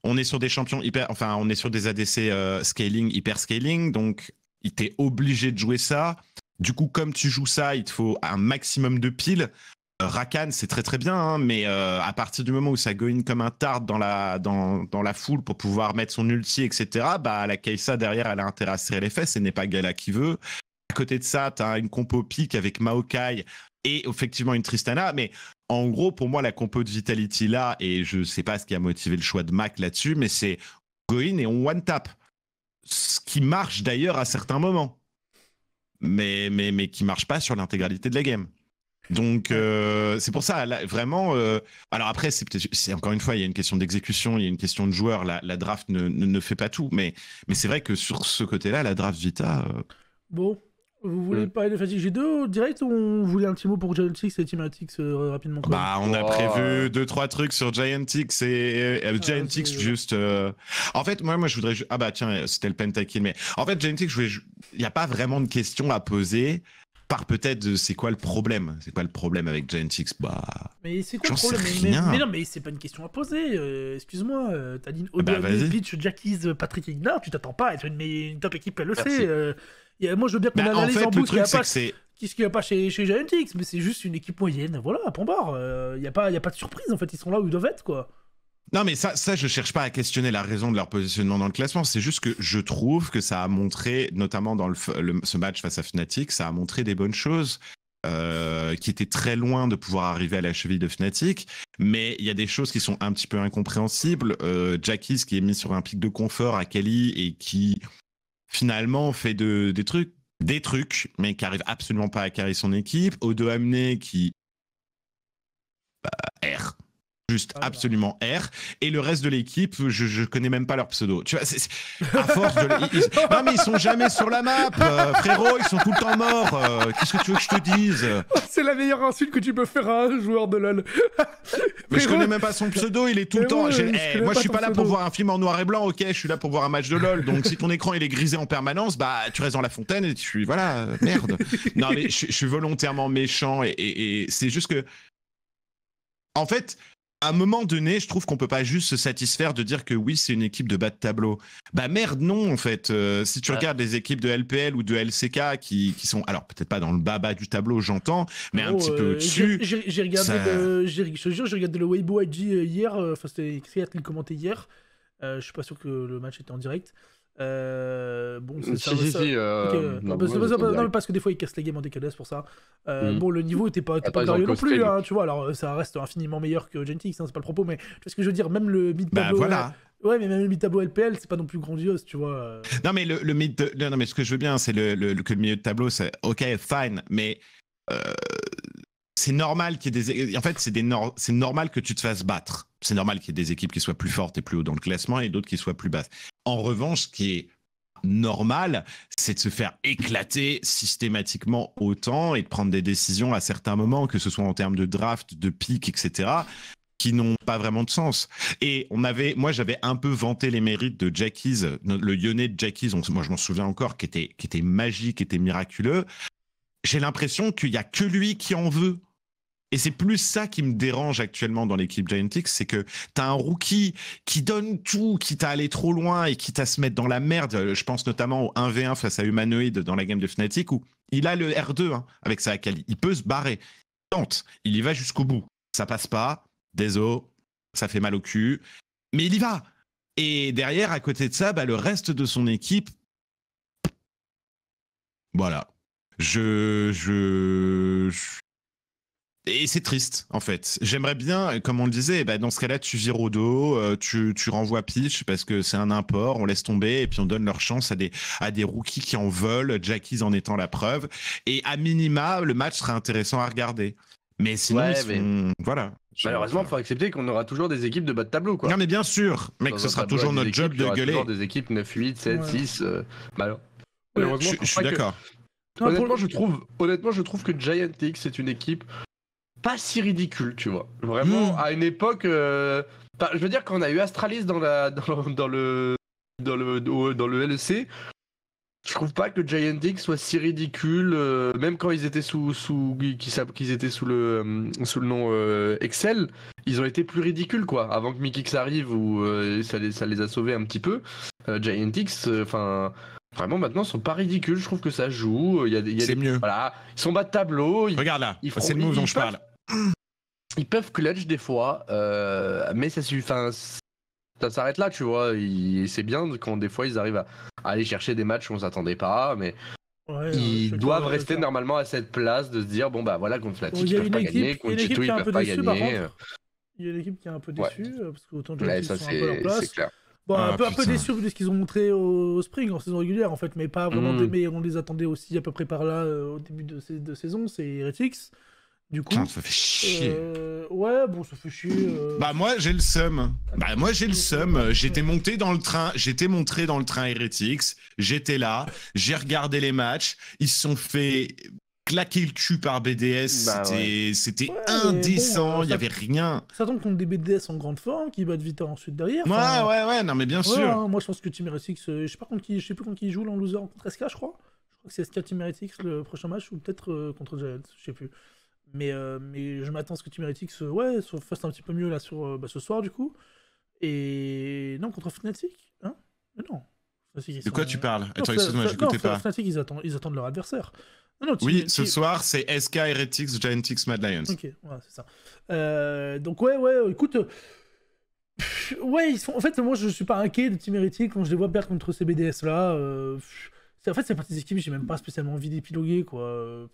On est sur des champions hyper. Enfin, on est sur des ADC euh, scaling, hyper scaling. Donc, il t'es obligé de jouer ça. Du coup, comme tu joues ça, il te faut un maximum de piles. Rakan, c'est très très bien, hein, mais euh, à partir du moment où ça goine comme un tard dans la, dans, la foule pour pouvoir mettre son ulti, etc., bah, la Kaisa derrière, elle a intérêt à serrer les fesses ce n'est pas Gala qui veut. À côté de ça, tu as une compo pique avec Maokai et effectivement une Tristana, mais en gros, pour moi, la compo de Vitality là, et je sais pas ce qui a motivé le choix de Mac là-dessus, mais c'est in et on one-tap. Ce qui marche d'ailleurs à certains moments, mais, mais, mais qui marche pas sur l'intégralité de la game. Donc euh, c'est pour ça, vraiment. Euh, alors après, c'est encore une fois, il y a une question d'exécution, il y a une question de joueur. La, draft ne, ne, fait pas tout, mais mais c'est vrai que sur ce côté-là, la draft Vita. Euh, bon, vous voulez parler de Fatigue G2 direct ou on voulait un petit mot pour Giantix et Team rapidement Bah on a prévu deux trois trucs sur Giantix et ah, Giantix, juste. En fait moi moi je voudrais ah bah tiens c'était le pentakill mais en fait je vais il n'y a pas vraiment de questions à poser part peut-être c'est quoi le problème C'est quoi le problème avec GiantX Bah. Mais c'est quoi le problème mais, non, mais c'est pas une question à poser. Euh, excuse-moi, euh, t'as dit une bah, pitch, Jackies, Patrick Ignard, tu t'attends pas à être une, top équipe, elle le sait. Euh, moi, je veux bien qu'on bah, analyse en, fait, boucle. Qu'est-ce qu'il n'y a pas chez, chez Mais c'est juste une équipe moyenne. Voilà, point barre. Il n'y a, a pas de surprise, en fait. Ils sont là où ils doivent être, quoi. Non, mais ça, ça, je cherche pas à questionner la raison de leur positionnement dans le classement. C'est juste que je trouve que ça a montré, notamment dans le, ce match face à Fnatic, ça a montré des bonnes choses. Euh, qui étaient très loin de pouvoir arriver à la cheville de Fnatic, mais il y a des choses qui sont un petit peu incompréhensibles. Euh, qui est mis sur un pic de confort à Kelly et qui finalement fait de, des trucs, des trucs, mais qui arrive absolument pas à carrer son équipe. Odo Amné qui bah, R juste oh absolument R. Et le reste de l'équipe, je, connais même pas leur pseudo. Tu vois, c'est... à force de. Ils, non, mais ils sont jamais sur la map, euh, frérot, ils sont tout le temps morts. Euh, qu'est-ce que tu veux que je te dise C'est la meilleure insulte que tu peux faire à un joueur de LoL. mais je connais même pas son pseudo, il est tout le temps. je eh, moi, je suis pas là pour voir un film en noir et blanc, ok, je suis là pour voir un match de LoL. Donc, si ton écran il est grisé en permanence, bah, tu restes dans la fontaine et tu. Voilà, merde. non, mais je, suis volontairement méchant et, et c'est juste que. En fait, à un moment donné, je trouve qu'on peut pas juste se satisfaire de dire que oui, c'est une équipe de bas de tableau. Bah merde, non, en fait. Euh, si tu regardes les équipes de LPL ou de LCK qui, sont, alors peut-être pas dans le bas-bas du tableau, j'entends, mais un oh, petit peu euh, au-dessus. J'ai regardé, je te jure, j'ai regardé le Weibo ID euh, hier, enfin, c'était écrit, qui commentait hier. Euh, je suis pas sûr que le match était en direct. Euh, bon, c'est ça. non, parce, que des fois, ils cassent les games en décalage pour ça. Euh, hmm. Bon, le niveau était pas, non plus, hein, tu vois. Alors, euh, ça reste infiniment meilleur que Gentix, hein, c'est pas le propos, mais tu vois ce que je veux dire. Même le mid bah, Ouais, mais même le mid-tableau LPL, c'est pas non plus grandiose, tu vois. Non, mais le, le mid. Non, mais ce que je veux bien, c'est le, que le milieu de tableau, c'est OK, fine, mais c'est normal qu'il y ait des. En fait, c'est des c'est normal que tu te fasses battre c'est normal qu'il y ait des équipes qui soient plus fortes et plus haut dans le classement et d'autres qui soient plus basses. En revanche, ce qui est normal, c'est de se faire éclater systématiquement autant et de prendre des décisions à certains moments, que ce soit en termes de draft, de pique, etc., qui n'ont pas vraiment de sens. Et on avait, moi, j'avais un peu vanté les mérites de Jackies, le Lyonnais de Jackies, moi je m'en souviens encore, qui était, qui était magique, qui était miraculeux. J'ai l'impression qu'il n'y a que lui qui en veut. Et c'est plus ça qui me dérange actuellement dans l'équipe Giantix, c'est que tu as un rookie qui donne tout, qui t'a allé trop loin et qui t'a se mettre dans la merde. Je pense notamment au 1v1 face à Humanoid dans la game de Fnatic où il a le R2 hein, avec sa Akali. Il peut se barrer. Il tente. Il y va jusqu'au bout. Ça passe pas. Désolé. Ça fait mal au cul. Mais il y va. Et derrière, à côté de ça, bah, le reste de son équipe. Voilà. Je, je, et c'est triste, en fait. J'aimerais bien, comme on le disait, eh ben, dans ce cas-là, tu vires au dos, euh, tu, tu renvoies pitch parce que c'est un import, on laisse tomber et puis on donne leur chance à des, à des rookies qui en veulent, Jackies en étant la preuve. Et à minima, le match sera intéressant à regarder. Mais sinon, voilà. Malheureusement, il faut accepter qu'on aura toujours des équipes de bas de tableau. Non, mais bien sûr, mec, ce sera toujours notre job de gueuler. toujours des équipes 9, 8, 7, 6. malheureusement, je, suis d'accord. Honnêtement, je trouve, honnêtement, je trouve que Giantix, c'est une équipe pas si ridicule, tu vois. Vraiment, hmm. à une époque. Euh, je veux dire, quand on a eu Astralis dans, la, dans, dans le, dans, le, dans le LEC, je trouve pas que Giant X soit si ridicule, euh, même quand ils étaient sous, sous qu'ils étaient sous le euh, sous le nom Excel, ils ont été plus ridicules quoi. Avant que Mikix arrive ou ça les ça les a sauvés un petit peu. Giant X, enfin vraiment maintenant ils sont pas ridicules. Je trouve que ça joue. Il y a, mieux. Voilà, ils sont bas de tableau. Regarde là, c'est le move dont je parle ils peuvent clutch des fois, euh, mais ça s'arrête là, tu vois. C'est bien quand des fois ils arrivent à, aller chercher des matchs qu'on s'attendait pas, mais ils euh, doivent euh, rester normalement à cette place de se dire bon bah voilà contre Fnatic ils peuvent pas gagner, contre Chito ils peuvent pas gagner. Il y a une équipe qui est un peu déçue parce que autant de joueurs sont un peu leur place. un, ah, peu, un peu déçu de ce qu'ils ont montré au spring en saison régulière en fait, mais pas vraiment. Hmm. on les attendait aussi à peu près par là au début de, de saison, c'est Heretics. Du coup, ça fait chier. Euh, ouais, bon, ça fait chier. Euh. Bah moi j'ai le seum. Bah moi j'ai le seum. J'étais monté dans le train, j'étais montré dans le train Heretics. J'étais là, j'ai regardé les matchs. Ils se sont fait claquer le cul par BDS. Bah, c'était indécent. Il y avait rien. Ça tombe contre des BDS en grande forme qui battent Vita ensuite derrière. Ouais, ouais, ouais. Non mais bien sûr. Hein, moi je pense que Team Heretics, euh, je sais pas contre qui, je sais plus contre qui joue en loser contre SK, je crois. Je crois que c'est SK Team Heretics le prochain match ou peut-être contre Giants, je sais plus. Mais, euh, mais je m'attends à ce que tu mérites ouais, fasse un petit peu mieux là sur euh, bah, ce soir du coup. Et non, contre Fnatic, hein non. de quoi tu parles Attends, excuse-moi, j'écoutais pas. Fnatic, ils attendent, ils attendent leur adversaire. oui, ce soir, c'est SK, Heretics, Giantix, Mad Lions. Ok, c'est ça. Euh, donc, ouais, ouais, écoute. ouais, ils sont... en fait, moi, je suis pas inquiet de Team Heretic quand je les vois perdre contre ces BDS là. En fait, c'est partie des équipes, j'ai même pas spécialement envie d'épiloguer, quoi.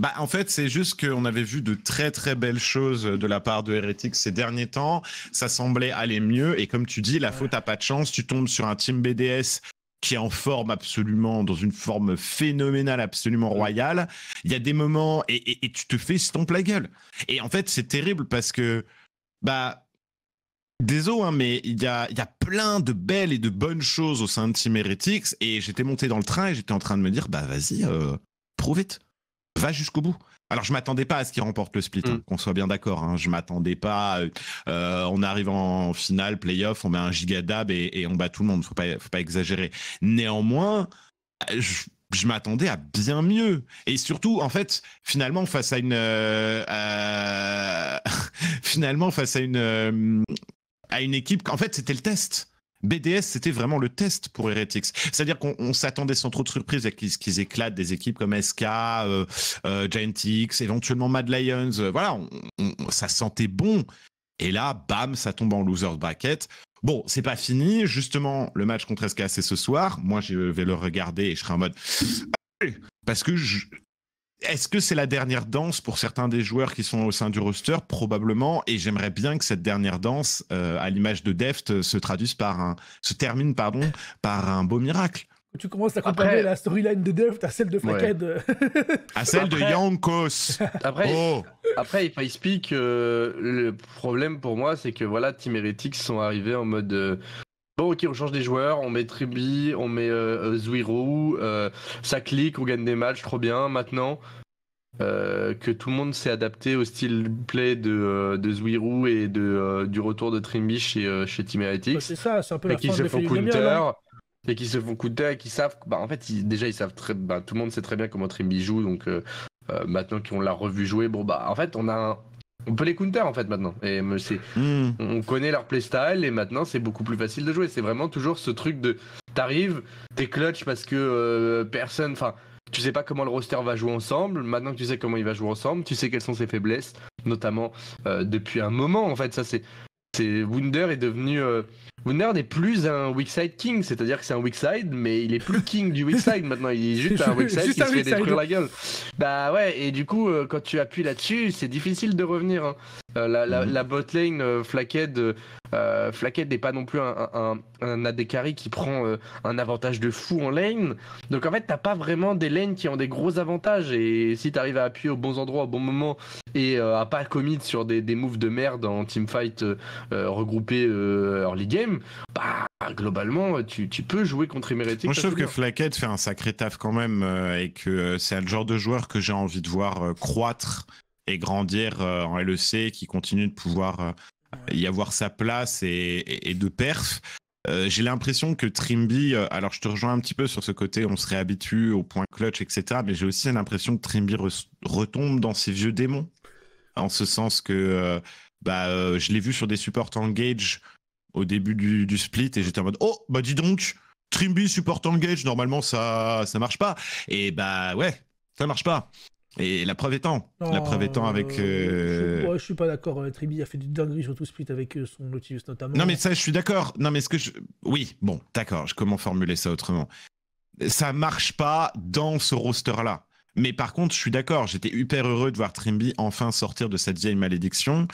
Bah, en fait, c'est juste qu'on avait vu de très très belles choses de la part de Heretics ces derniers temps. Ça semblait aller mieux. Et comme tu dis, la faute à pas de chance. Tu tombes sur un team BDS qui est en forme absolument, dans une forme phénoménale, absolument royale. Il y a des moments et, tu te fais stomper la gueule. Et en fait, c'est terrible parce que, bah, désolé, hein, mais il y a, y a plein de belles et de bonnes choses au sein de Team Heretics. Et j'étais monté dans le train et j'étais en train de me dire, bah, vas-y, euh, prouvez vite jusqu'au bout. Alors je m'attendais pas à ce qu'il remporte le split, hein, mm. qu'on soit bien d'accord. Hein. Je m'attendais pas. Euh, euh, on arrive en finale, playoff, on met un giga dab et, on bat tout le monde. Faut pas, faut pas exagérer. Néanmoins, euh, je, m'attendais à bien mieux. Et surtout, en fait, finalement face à une, finalement face à une, à une équipe. En fait, c'était le test BDS, c'était vraiment le test pour Heretics. C'est-à-dire qu'on s'attendait sans trop de surprise à qu'ils éclatent des équipes comme SK, euh, euh, giantix, éventuellement Mad Lions. Euh, voilà, ça sentait bon. Et là, bam, ça tombe en loser bracket. Bon, c'est pas fini. Justement, le match contre SK, c'est ce soir. Moi, je vais le regarder et je serai en mode. Ah, parce que je, est-ce que c'est la dernière danse pour certains des joueurs qui sont au sein du roster Probablement. Et j'aimerais bien que cette dernière danse, euh, à l'image de Deft, euh, se traduise par un, se termine pardon, par un beau miracle. Tu commences à comparer la storyline de Deft à celle de Flackhead. à celle de Yankos. Après, il oh. Après il Speak, euh, le problème pour moi, c'est que voilà, Team Heretics sont arrivés en mode Bon, ok, on change des joueurs, on met Trimby, on met euh, euh, euh, ça clique, on gagne des matchs, trop bien. Maintenant euh, que tout le monde s'est adapté au style play de, de et de, du retour de Trimby chez, chez Team Heretics. Bah, c'est ça, c'est un peu la et qui se font counter. Hein. Et qui se font counter et qui savent. Bah, en fait, déjà, ils savent très. Bah, tout le monde sait très bien comment Trimby joue, donc maintenant qu'on l'a revu jouer, bon, bah, en fait, on a un on peut les counter en fait maintenant. Et hmm. on connaît leur playstyle et maintenant c'est beaucoup plus facile de jouer. C'est vraiment toujours ce truc de t'arrives, t'es clutch parce que euh, personne, enfin, tu sais pas comment le roster va jouer ensemble. Maintenant que tu sais comment il va jouer ensemble, tu sais quelles sont ses faiblesses, notamment euh, depuis un moment en fait. Ça c'est, c'est Wunder est devenu euh, Wunder n'est plus un weak king, c'est-à-dire que c'est un weak mais il est plus king du weak maintenant, il est juste un weak qui se fait détruire la gueule. Bah ouais, et du coup, euh, quand tu appuies là-dessus, c'est difficile de revenir. Hein. Euh, la, la, mhm. lane botlane euh, euh, n'est pas non plus un, un, qui prend un avantage de fou en lane. Donc en fait, t'as pas vraiment des lanes qui ont des gros avantages. Et si t'arrives à appuyer aux bons endroits au bon moment et à pas commit sur des, des, moves de merde en teamfight regroupé early game, bah globalement, tu, peux jouer contre Emeretic. Moi, je trouve que Flaquette fait un sacré taf quand même et que c'est le genre de joueur que j'ai envie de voir croître et grandir euh, en LEC, qui continue de pouvoir euh, y avoir sa place et, de perf. Euh, j'ai l'impression que Trimby, alors je te rejoins un petit peu sur ce côté, on se réhabitue au point clutch, etc. Mais j'ai aussi l'impression que Trimby retombe dans ses vieux démons, en ce sens que bah, je l'ai vu sur des supports engage au début du, split et j'étais en mode oh bah dis donc Trimby support engage normalement ça ça marche pas et bah ouais ça marche pas et la preuve étant, la preuve oh, étant avec. Je, ouais, euh, suis pas d'accord. Euh, Tribi a fait du dinguerie sur tout split avec euh, son Nautilus notamment. Non mais ça, je suis d'accord. Non mais ce que je, oui, bon, d'accord. Je comment formuler ça autrement Ça marche pas dans ce roster là. Mais par contre, je suis d'accord. J'étais hyper heureux de voir Trimby enfin sortir de cette vieille malédiction.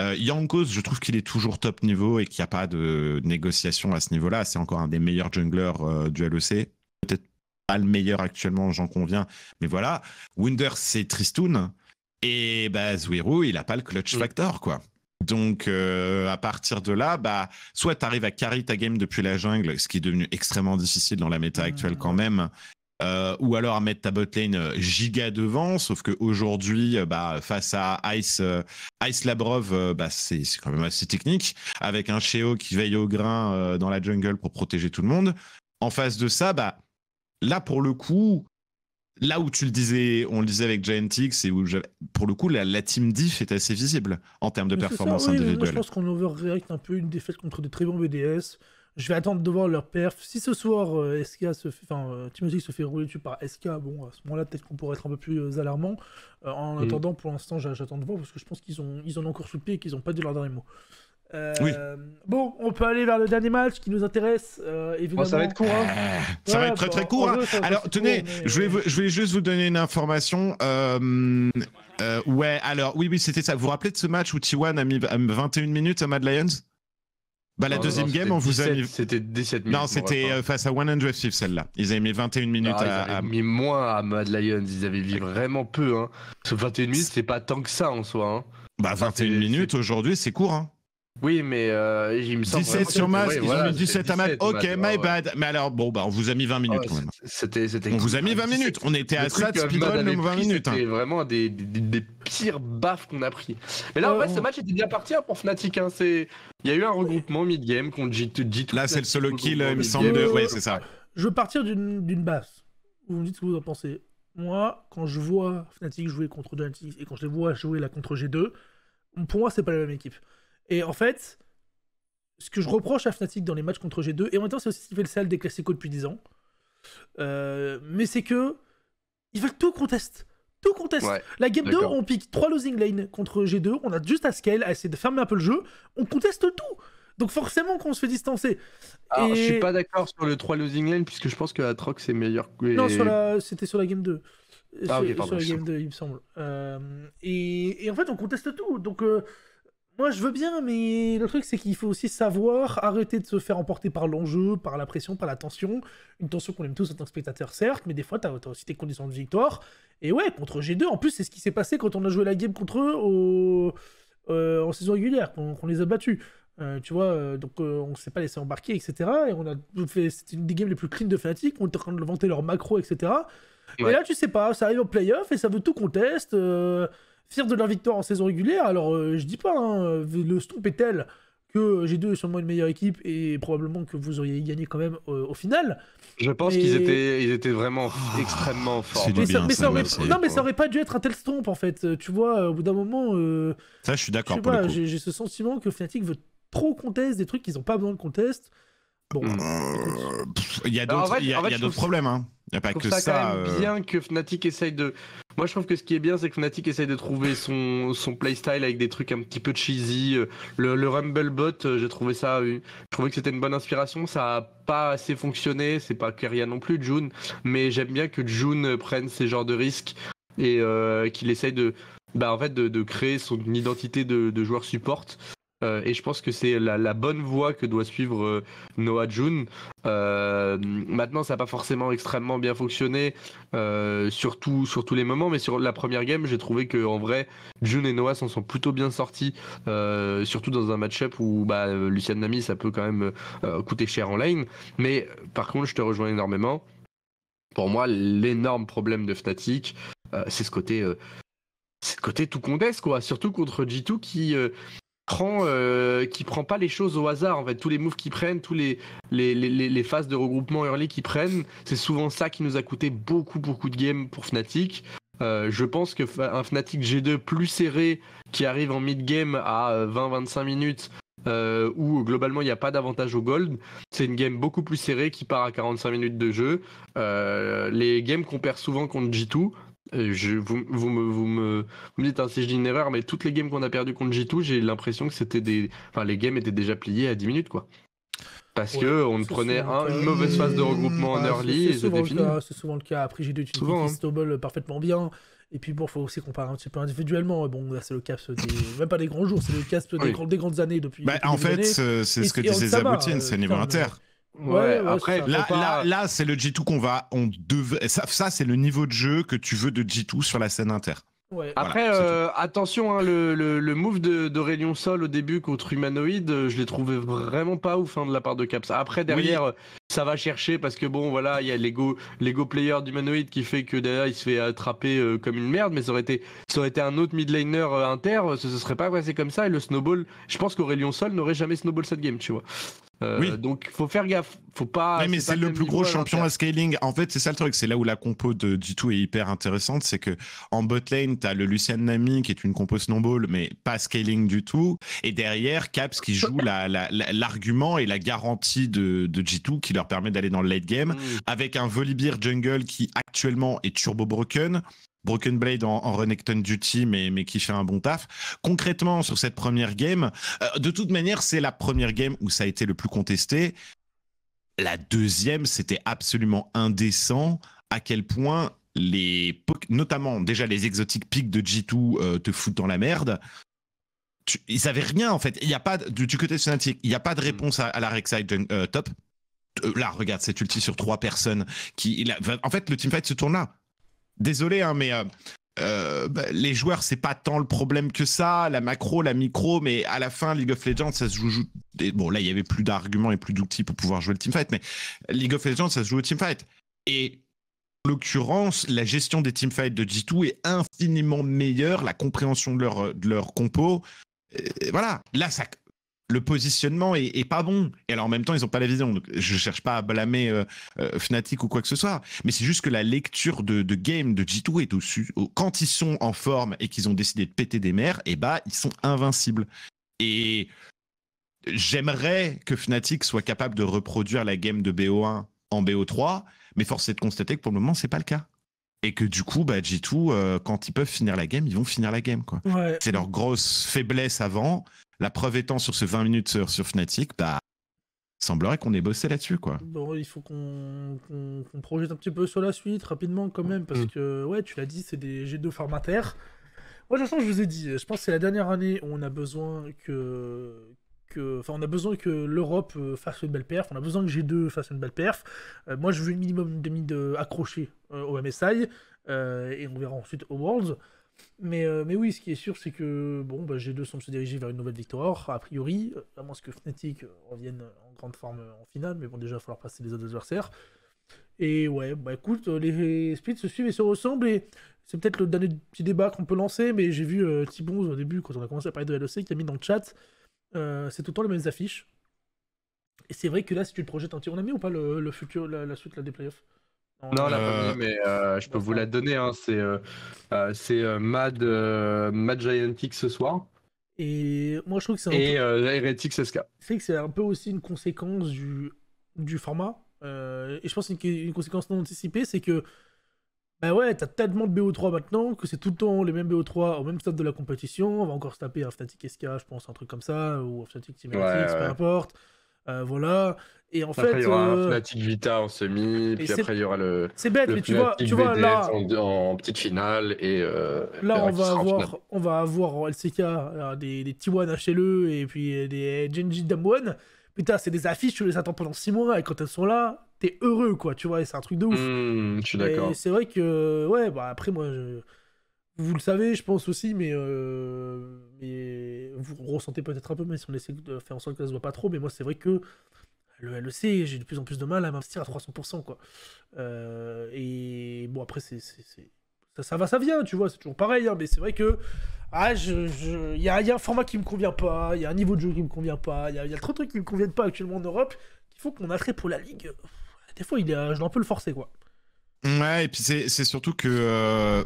Euh, Yankos, je trouve qu'il est toujours top niveau et qu'il n'y a pas de négociation à ce niveau-là. C'est encore un des meilleurs junglers du LEC pas le meilleur actuellement, j'en conviens. Mais voilà, Wunder, c'est Tristoun. Et bah, il n'a pas le clutch mm. factor, quoi. Donc, euh, à partir de là, bah, soit tu arrives à carry ta game depuis la jungle, ce qui est devenu extrêmement difficile dans la méta mm. actuelle quand même, euh, ou alors à mettre ta botlane euh, giga devant, sauf qu'aujourd'hui, bah, face à Ice, Ice Labrov, bah, c'est quand même assez technique, avec un Sheo qui veille au grain dans la jungle pour protéger tout le monde. En face de ça, bah, là, pour le coup, là où tu le disais, on le disait avec Giantix, et où pour le coup, la, team diff est assez visible en termes de performance individuelle. je pense qu'on overreact un peu une défaite contre des très bons BDS. Je vais attendre de voir leur perf. Si ce soir, euh, SK se fait, euh, Team Music se fait rouler dessus par SK, bon, à ce moment-là, peut-être qu'on pourrait être un peu plus euh, alarmant. en attendant, pour l'instant, j'attends de voir parce que je pense qu'ils ont, ils en ont encore sous le pied et qu'ils n'ont pas dit leur dernier mot oui. Euh, bon, on peut aller vers le dernier match qui nous intéresse, euh, oh, ça va être court. Hein ça va être très très court. alors, tenez, je, vais, je vais juste vous donner une information. Euh, ouais, alors, oui, oui, c'était ça. Vous vous rappelez de ce match où T1 a mis 21 minutes à Mad Lions bah, la deuxième game, on vous a mis. C'était 17 minutes. Non, c'était face à 105 celle-là. Ils avaient mis 21 minutes à. Ils avaient mis moins à Mad Lions. Ils avaient mis vraiment peu. Hein. Parce 21 minutes, c'est pas tant que ça en soi. Hein. Bah, 21 minutes aujourd'hui, c'est court. Hein. Oui, mais euh, il me semble. 17 sur 17 à Ok, my ah, bad. Mais alors, bon, bah, on vous a mis 20 minutes ah, C'était, on vous a mis 20 minutes. On était à ça, Speedrun, 20 minutes. C'était hein. vraiment des, pires baffes qu'on a pris. Mais là, en fait, euh, ce match était bien parti hein, pour Fnatic. Hein. C'est... Il y a eu un regroupement mid-game contre g Là, c'est le solo kill, il me semble. ça. Je veux partir d'une, d'une Vous me dites ce que vous en pensez. Moi, quand je vois Fnatic jouer contre et quand je les vois jouer la contre G2, pour moi, c'est pas la même équipe. Et en fait, ce que je reproche à Fnatic dans les matchs contre G2, et en même temps, c'est aussi ce qui fait le sale des Classico depuis 10 ans, euh, mais c'est que ils veulent tout conteste. Tout conteste. la game 2, on pique 3 losing lane contre G2, on a juste à scale, à essayer de fermer un peu le jeu, on conteste tout. Donc forcément qu'on se fait distancer. Alors, et... je suis pas d'accord sur le 3 losing lane, puisque je pense que Atrox est meilleur. que Non, c'était sur la game 2. Ah, sur, pardon, sur la game 2, il me semble. Euh, et... en fait, on conteste tout. Donc. Euh, moi, je veux bien, mais le truc, c'est qu'il faut aussi savoir arrêter de se faire emporter par l'enjeu, par la pression, par la tension. Une tension qu'on aime tous en tant que spectateur, certes, mais des fois, t'as as aussi tes conditions de victoire. Et ouais, contre G2, en plus, c'est ce qui s'est passé quand on a joué la game contre eux au... Euh, en saison régulière, qu'on les a battus. Euh, tu vois, euh, donc on on s'est pas laissé embarquer, etc. Et on a fait, c'était une des games les plus clean de Fnatic, on était en train de vanter leur macro, etc. Et là, tu sais pas, ça arrive en playoff et ça veut tout conteste fiers de leur victoire en saison régulière. Alors, euh, je dis pas, hein, euh, le stomp est tel que G2 est sûrement une meilleure équipe et probablement que vous auriez gagné quand même euh, au final. Je pense qu'ils étaient, ils étaient vraiment ah, extrêmement forts. non, mais ça aurait pas dû être un tel stomp en fait. Tu vois, au bout d'un moment. ça, je suis d'accord. J'ai ce sentiment que Fnatic veut trop contester des trucs qu'ils ont pas besoin de contester. Bon. Il y a d'autres problèmes. Hein. Il n'y a pas que ça. Quand même bien que Fnatic essaye de, moi, je trouve que ce qui est bien, c'est que Fnatic essaye de trouver son, son playstyle avec des trucs un petit peu cheesy. Le, Rumblebot, euh, j'ai trouvé ça, euh, je trouvais que c'était une bonne inspiration. Ça n'a pas assez fonctionné. C'est pas rien non plus, June. Mais j'aime bien que June prenne ces genres de risques et euh, qu'il essaye de, bah, en fait, de, créer son identité de, de joueur support euh, et je pense que c'est la, bonne voie que doit suivre euh, Noah June. Euh, maintenant, ça n'a pas forcément extrêmement bien fonctionné sur, sur, tous les moments, mais sur la première game, j'ai trouvé que vrai, June et Noah s'en sont plutôt bien sortis, surtout dans un match-up où bah, Lucien Nami, ça peut quand même coûter cher en lane. Mais par contre, je te rejoins énormément. Pour moi, l'énorme problème de Fnatic, c'est ce côté côté tout condesse, quoi. Surtout contre G2 qui, prend, euh, qui prend pas les choses au hasard. En fait, tous les moves qu'ils prennent, tous les les, phases de regroupement early qu'ils prennent, c'est souvent ça qui nous a coûté beaucoup beaucoup de game pour Fnatic. Euh, je pense que un Fnatic G2 plus serré qui arrive en mid game à 20-25 euh, minutes. où globalement il n'y a pas d'avantage au gold, c'est une game beaucoup plus serrée qui part à 45 minutes de jeu. les games qu'on perd souvent contre G2, euh, je, vous, me, dites hein, si je dis une erreur, mais toutes les games qu'on a perdu contre G2, j'ai l'impression que c'était des. Enfin, les games étaient déjà pliées à 10 minutes, quoi. Parce que on prenait un, une mauvaise phase de regroupement en bah, early C'est souvent le cas. Après, G2 tu souvent, qui hein. parfaitement bien. Et puis bon, faut aussi comparer un petit peu individuellement. Bon, là, c'est le cas des. Même pas des grands jours, c'est le cas des, grandes, années depuis. Bah, en fait, c'est ce que disait Zaboutine, c'est euh, niveau inter. Ouais, après, là, là, c'est le G2 qu'on va. On Ça, ça c'est le niveau de jeu que tu veux de G2 sur la scène inter. Ouais. Après, euh, attention, hein, le, le, le, move d'Aurélien Sol au début contre humanoïde euh, je l'ai trouvé vraiment pas ouf hein, de la part de Caps. Après, derrière, ça va chercher parce que bon, voilà, il y a l'ego, l'ego player d'humanoïde qui fait que derrière il se fait attraper euh, comme une merde, mais ça aurait été, ça aurait été un autre mid laner euh, inter, ce, serait pas passé comme ça et le snowball, je pense qu'Aurélion Sol n'aurait jamais snowball cette game, tu vois. Euh, oui. Donc faut faire gaffe, faut pas. mais c'est le plus gros hein, champion à scaling. En fait, c'est ça le truc, c'est là où la compo de du tout est hyper intéressante, c'est que en bot lane, t'as le Lucian Nami qui est une compo snowball, mais pas scaling du tout. Et derrière, Caps qui joue l'argument la, et la garantie de, de G2 qui leur permet d'aller dans le late game, mm. avec un Volibear jungle qui actuellement est turbo broken. Broken Blade en, en Renekton Duty, mais, mais qui fait un bon taf. Concrètement, sur cette première game, euh, de toute manière, c'est la première game où ça a été le plus contesté. La deuxième, c'était absolument indécent à quel point les, notamment déjà les exotiques pics de G2 euh, te foutent dans la merde. ils avaient rien en fait. Il y a pas du côté de il n'y a pas de mm. réponse à, la Rek'Sai euh, top. Euh, là, regarde, cet ulti sur trois personnes. Qui, en fait, le teamfight se tourne là. Désolé, hein, mais euh, euh, bah, les joueurs, c'est pas tant le problème que ça. La macro, la micro, mais à la fin, League of Legends, ça se joue. bon, là, il y avait plus d'arguments et plus d'outils pour pouvoir jouer le teamfight, mais League of Legends, ça se joue au teamfight. Et en l'occurrence, la gestion des teamfights de G2 est infiniment meilleure, la compréhension de leur, de leur compo. voilà, là, ça, le positionnement est, pas bon. Et alors en même temps, ils ont pas la vision. Donc je cherche pas à blâmer euh, euh, Fnatic ou quoi que ce soit, mais c'est juste que la lecture de, game de G2 est au-dessus. quand ils sont en forme et qu'ils ont décidé de péter des mers, et eh bah ils sont invincibles. Et j'aimerais que Fnatic soit capable de reproduire la game de BO1 en BO3, mais force est de constater que pour le moment, c'est pas le cas et que du coup, bah, G2, euh, quand ils peuvent finir la game, ils vont finir la game. C'est leur grosse faiblesse avant. La preuve étant sur ce 20 minutes sur, Fnatic, bah, semblerait qu'on ait bossé là-dessus. quoi. Bon, il faut qu'on projette un petit peu sur la suite rapidement quand même, parce mm. que, ouais, tu l'as dit, c'est des G2 formataires. Moi, de toute façon, je vous ai dit, je pense que c'est la dernière année où on a besoin que, enfin, on a besoin que l'Europe euh, fasse une belle perf, on a besoin que G2 fasse une belle perf. Euh, moi, je veux un minimum de mid accroché euh, au MSI, et on verra ensuite au Worlds. Mais, oui, ce qui est sûr, c'est que bon, bah, G2 semble se diriger vers une nouvelle victoire, a priori, à moins que Fnatic revienne en grande forme en finale, mais bon, déjà, il va falloir passer les autres adversaires. Et ouais, bah écoute, les splits se suivent et se ressemblent, et c'est peut-être le dernier petit débat qu'on peut lancer, mais j'ai vu euh, au début, quand on a commencé à parler de LEC, qui a mis dans le chat euh, c'est tout le temps les mêmes affiches. Et c'est vrai que là, si tu le projettes entier, on a mis ou pas le, le futur, la, suite des playoffs non, la euh, mais euh, je peux vous la donner. Hein, c'est Mad, Mad Giantic ce soir. Et moi, je trouve que c'est Et peu... SK. C'est que c'est un peu aussi une conséquence du, du format. et je pense qu'une une... une, conséquence non anticipée, c'est que bah ouais, t'as tellement de BO3 maintenant que c'est tout le temps les mêmes BO3 au même stade de la compétition. On va encore se taper un Fnatic SK, je pense, un truc comme ça, ou un Fnatic Team peu importe. Euh, voilà. Et en fait. Après, il y aura un euh, Fnatic Vita en semi, puis après, il y aura le. C'est bête, mais tu vois, là. En, petite finale. Et, euh, là, on va, avoir, on va avoir en LCK des, des T1 HLE et puis des Genji Damwon. Putain, c'est des affiches, tu les attends pendant 6 mois et quand elles sont là, heureux, quoi, tu vois, et c'est un truc de ouf. Hmm, je suis d'accord. c'est vrai que, ouais, bah après, moi, vous le savez, je pense aussi, mais, euh, vous ressentez peut-être un peu, mais si on essaie de faire en sorte que ça se voit pas trop, mais moi, c'est vrai que le LEC, j'ai de plus en plus de mal à m'investir à 300%, quoi. Euh, et bon, après, c'est. Ça, ça, va, ça vient, tu vois, c'est toujours pareil, hein, mais c'est vrai que. Ah, il Y, a, un format qui me convient pas, il y a un niveau de jeu qui me convient pas, il y a, trop de trucs qui me conviennent pas actuellement en Europe, qu'il faut qu'on a trait pour la Ligue. Des fois, il est, euh, je dois un peu le forcer, quoi. Ouais, et puis c'est surtout que. Euh,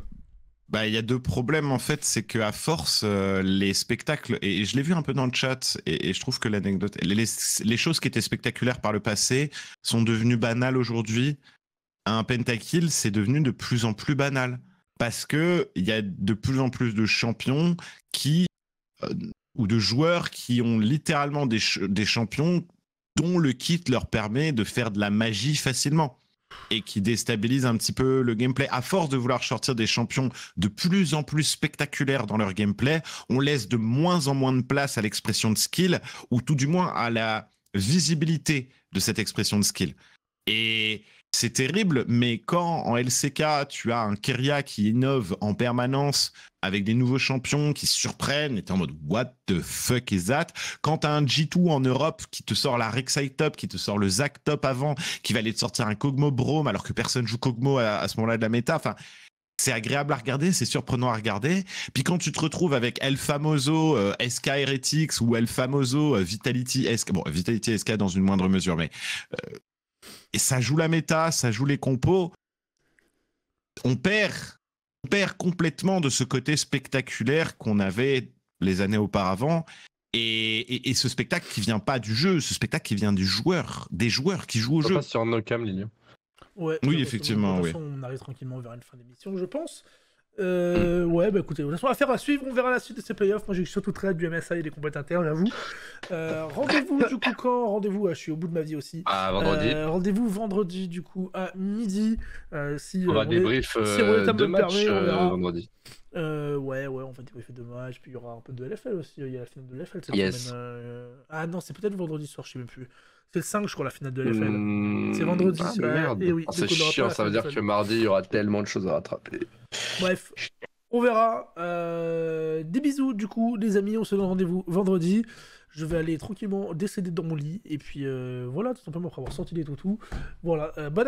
bah, il y a deux problèmes en fait, c'est que à force euh, les spectacles et, je l'ai vu un peu dans le chat et, je trouve que l'anecdote, les, choses qui étaient spectaculaires par le passé sont devenues banales aujourd'hui. Un pentakill, c'est devenu de plus en plus banal parce que il y a de plus en plus de champions qui ou de joueurs qui ont littéralement des, des champions dont le kit leur permet de faire de la magie facilement et qui déstabilise un petit peu le gameplay. À force de vouloir sortir des champions de plus en plus spectaculaires dans leur gameplay, on laisse de moins en moins de place à l'expression de skill, ou tout du moins à la visibilité de cette expression de skill. Et c'est terrible, mais quand en LCK, tu as un Keria qui innove en permanence avec des nouveaux champions qui surprennent, et t'es en mode What the fuck is that Quand as un G2 en Europe qui te sort la Rek'Sai top, qui te sort le Zac top avant, qui va aller te sortir un Kogmo Brome alors que personne joue kogmo à, ce moment-là de la méta, enfin c'est agréable à regarder, c'est surprenant à regarder. Puis quand tu te retrouves avec El Famoso euh, SK Heretics ou El Famoso euh, Vitality SK, bon, Vitality SK dans une moindre mesure, mais euh, et ça joue la méta, ça joue les compos. On perd, on perd complètement de ce côté spectaculaire qu'on avait les années auparavant. Et, ce spectacle qui vient pas du jeu, ce spectacle qui vient du joueur, des joueurs qui jouent au on jeu. sur NoCam, cam, ouais, oui, effectivement. oui. On arrive tranquillement vers une fin d'émission, je pense. Euh, ouais, bah écoutez, on va faire affaire à suivre, on verra la suite de ces playoffs. Moi, j'ai surtout très hâte du MSI et des compétitions internes, j'avoue. Euh, rendez-vous du coup quand Rendez-vous, ah, je suis au bout de ma vie aussi. Ah, vendredi. Euh, rendez-vous vendredi, du coup, à midi. Euh, si, on va euh, débrief si deux matchs permet, vendredi. ouais, ouais, on va débriefer deux matchs. Puis il y aura un peu de LFL aussi. Il y a la finale de LFL cette semaine. Ah non, c'est peut-être vendredi soir, je sais même plus. C'est le 5, je crois, la finale de l'FL. Hmm, c'est vendredi. Ah, bah, merde. Eh ah, c'est chiant, ça veut dire que mardi, il y aura tellement de choses à rattraper. Bref, on verra. Euh, des bisous, du coup, les amis. On se donne rendez-vous vendredi. Je vais aller tranquillement décéder dans mon lit. Et puis, euh, voilà, tout simplement après avoir sorti les toutous. Voilà, euh, bonne